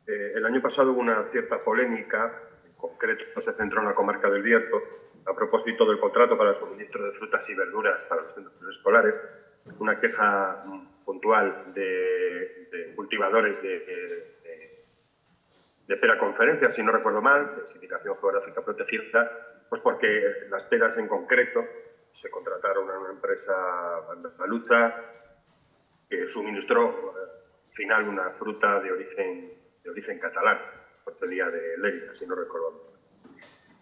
eh, el año pasado hubo una cierta polémica, en concreto se centró en la comarca del Bierzo, a propósito del contrato para el suministro de frutas y verduras para los centros escolares, una queja puntual de, cultivadores de, de, pera conferencia, si no recuerdo mal, de significación geográfica protegida, pues porque las peras en concreto se contrataron a una empresa andaluza que suministró al final una fruta de origen, de origen catalán, procedía de Lérida, si no recuerdo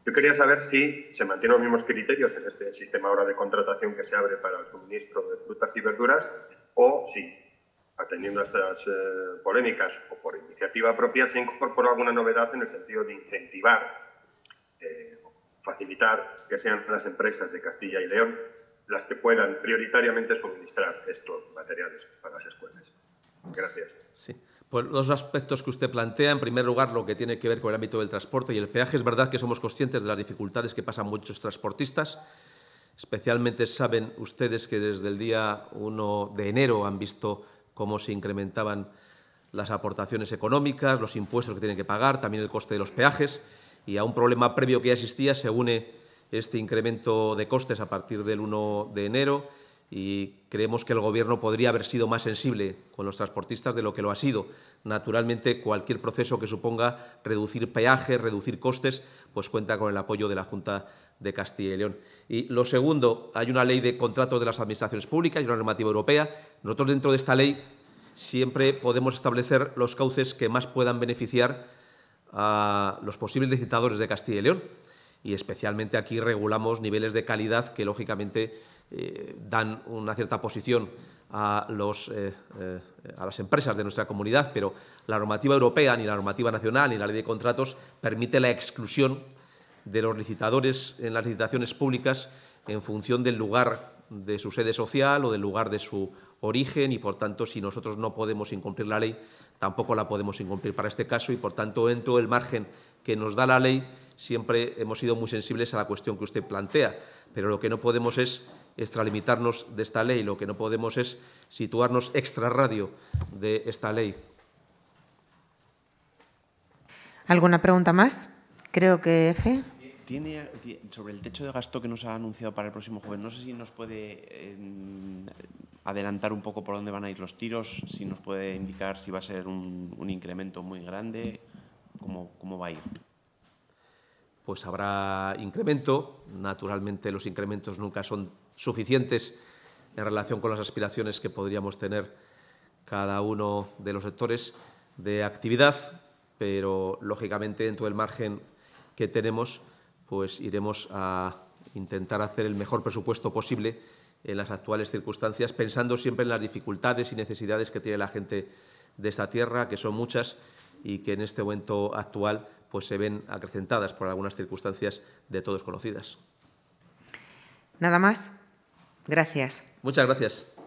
yo quería saber si se mantienen los mismos criterios en este sistema ahora de contratación que se abre para el suministro de frutas y verduras o si, atendiendo a estas eh, polémicas o por iniciativa propia, se incorporó alguna novedad en el sentido de incentivar eh, facilitar que sean las empresas de Castilla y León las que puedan prioritariamente suministrar estos materiales para las escuelas. Gracias. Sí. Pues los aspectos que usted plantea. En primer lugar, lo que tiene que ver con el ámbito del transporte y el peaje. Es verdad que somos conscientes de las dificultades que pasan muchos transportistas. Especialmente saben ustedes que desde el día 1 de enero han visto cómo se incrementaban las aportaciones económicas, los impuestos que tienen que pagar, también el coste de los peajes y a un problema previo que ya existía se une este incremento de costes a partir del 1 de enero y creemos que el Gobierno podría haber sido más sensible con los transportistas de lo que lo ha sido. Naturalmente, cualquier proceso que suponga reducir peajes, reducir costes, pues cuenta con el apoyo de la Junta de Castilla y León. Y lo segundo, hay una ley de contratos de las administraciones públicas y una normativa europea. Nosotros dentro de esta ley siempre podemos establecer los cauces que más puedan beneficiar a los posibles licitadores de Castilla y León. Y especialmente aquí regulamos niveles de calidad que, lógicamente, eh, dan una cierta posición eh, eh, a, las empresas de nuestra comunidad, pero la normativa europea, ni la normativa nacional, ni la ley de contratos permite la exclusión de los licitadores en las licitaciones públicas en función del lugar de su sede social o del lugar de su origen y, por tanto, si nosotros no podemos incumplir la ley, tampoco la podemos incumplir para este caso y, por tanto, dentro del margen que nos da la ley, siempre hemos sido muy sensibles a la cuestión que usted plantea. Pero lo que no podemos es extralimitarnos de esta ley, lo que no podemos es situarnos extra radio de esta ley. ¿Alguna pregunta más? Creo que F sobre el techo de gasto que nos ha anunciado para el próximo jueves, no sé si nos puede em, adelantar un poco por dónde van a ir los tiros, si nos puede indicar si va a ser un, incremento muy grande, cómo, cómo va a ir pues habrá incremento. Naturalmente los incrementos nunca son suficientes en relación con las aspiraciones que podríamos tener cada uno de los sectores de actividad, pero lógicamente dentro del margen que tenemos pues iremos a intentar hacer el mejor presupuesto posible en las actuales circunstancias, pensando siempre en las dificultades y necesidades que tiene la gente de esta tierra, que son muchas y que en este momento actual pues se ven acrecentadas por algunas circunstancias de todos conocidas. Nada más. Gracias. Muchas gracias.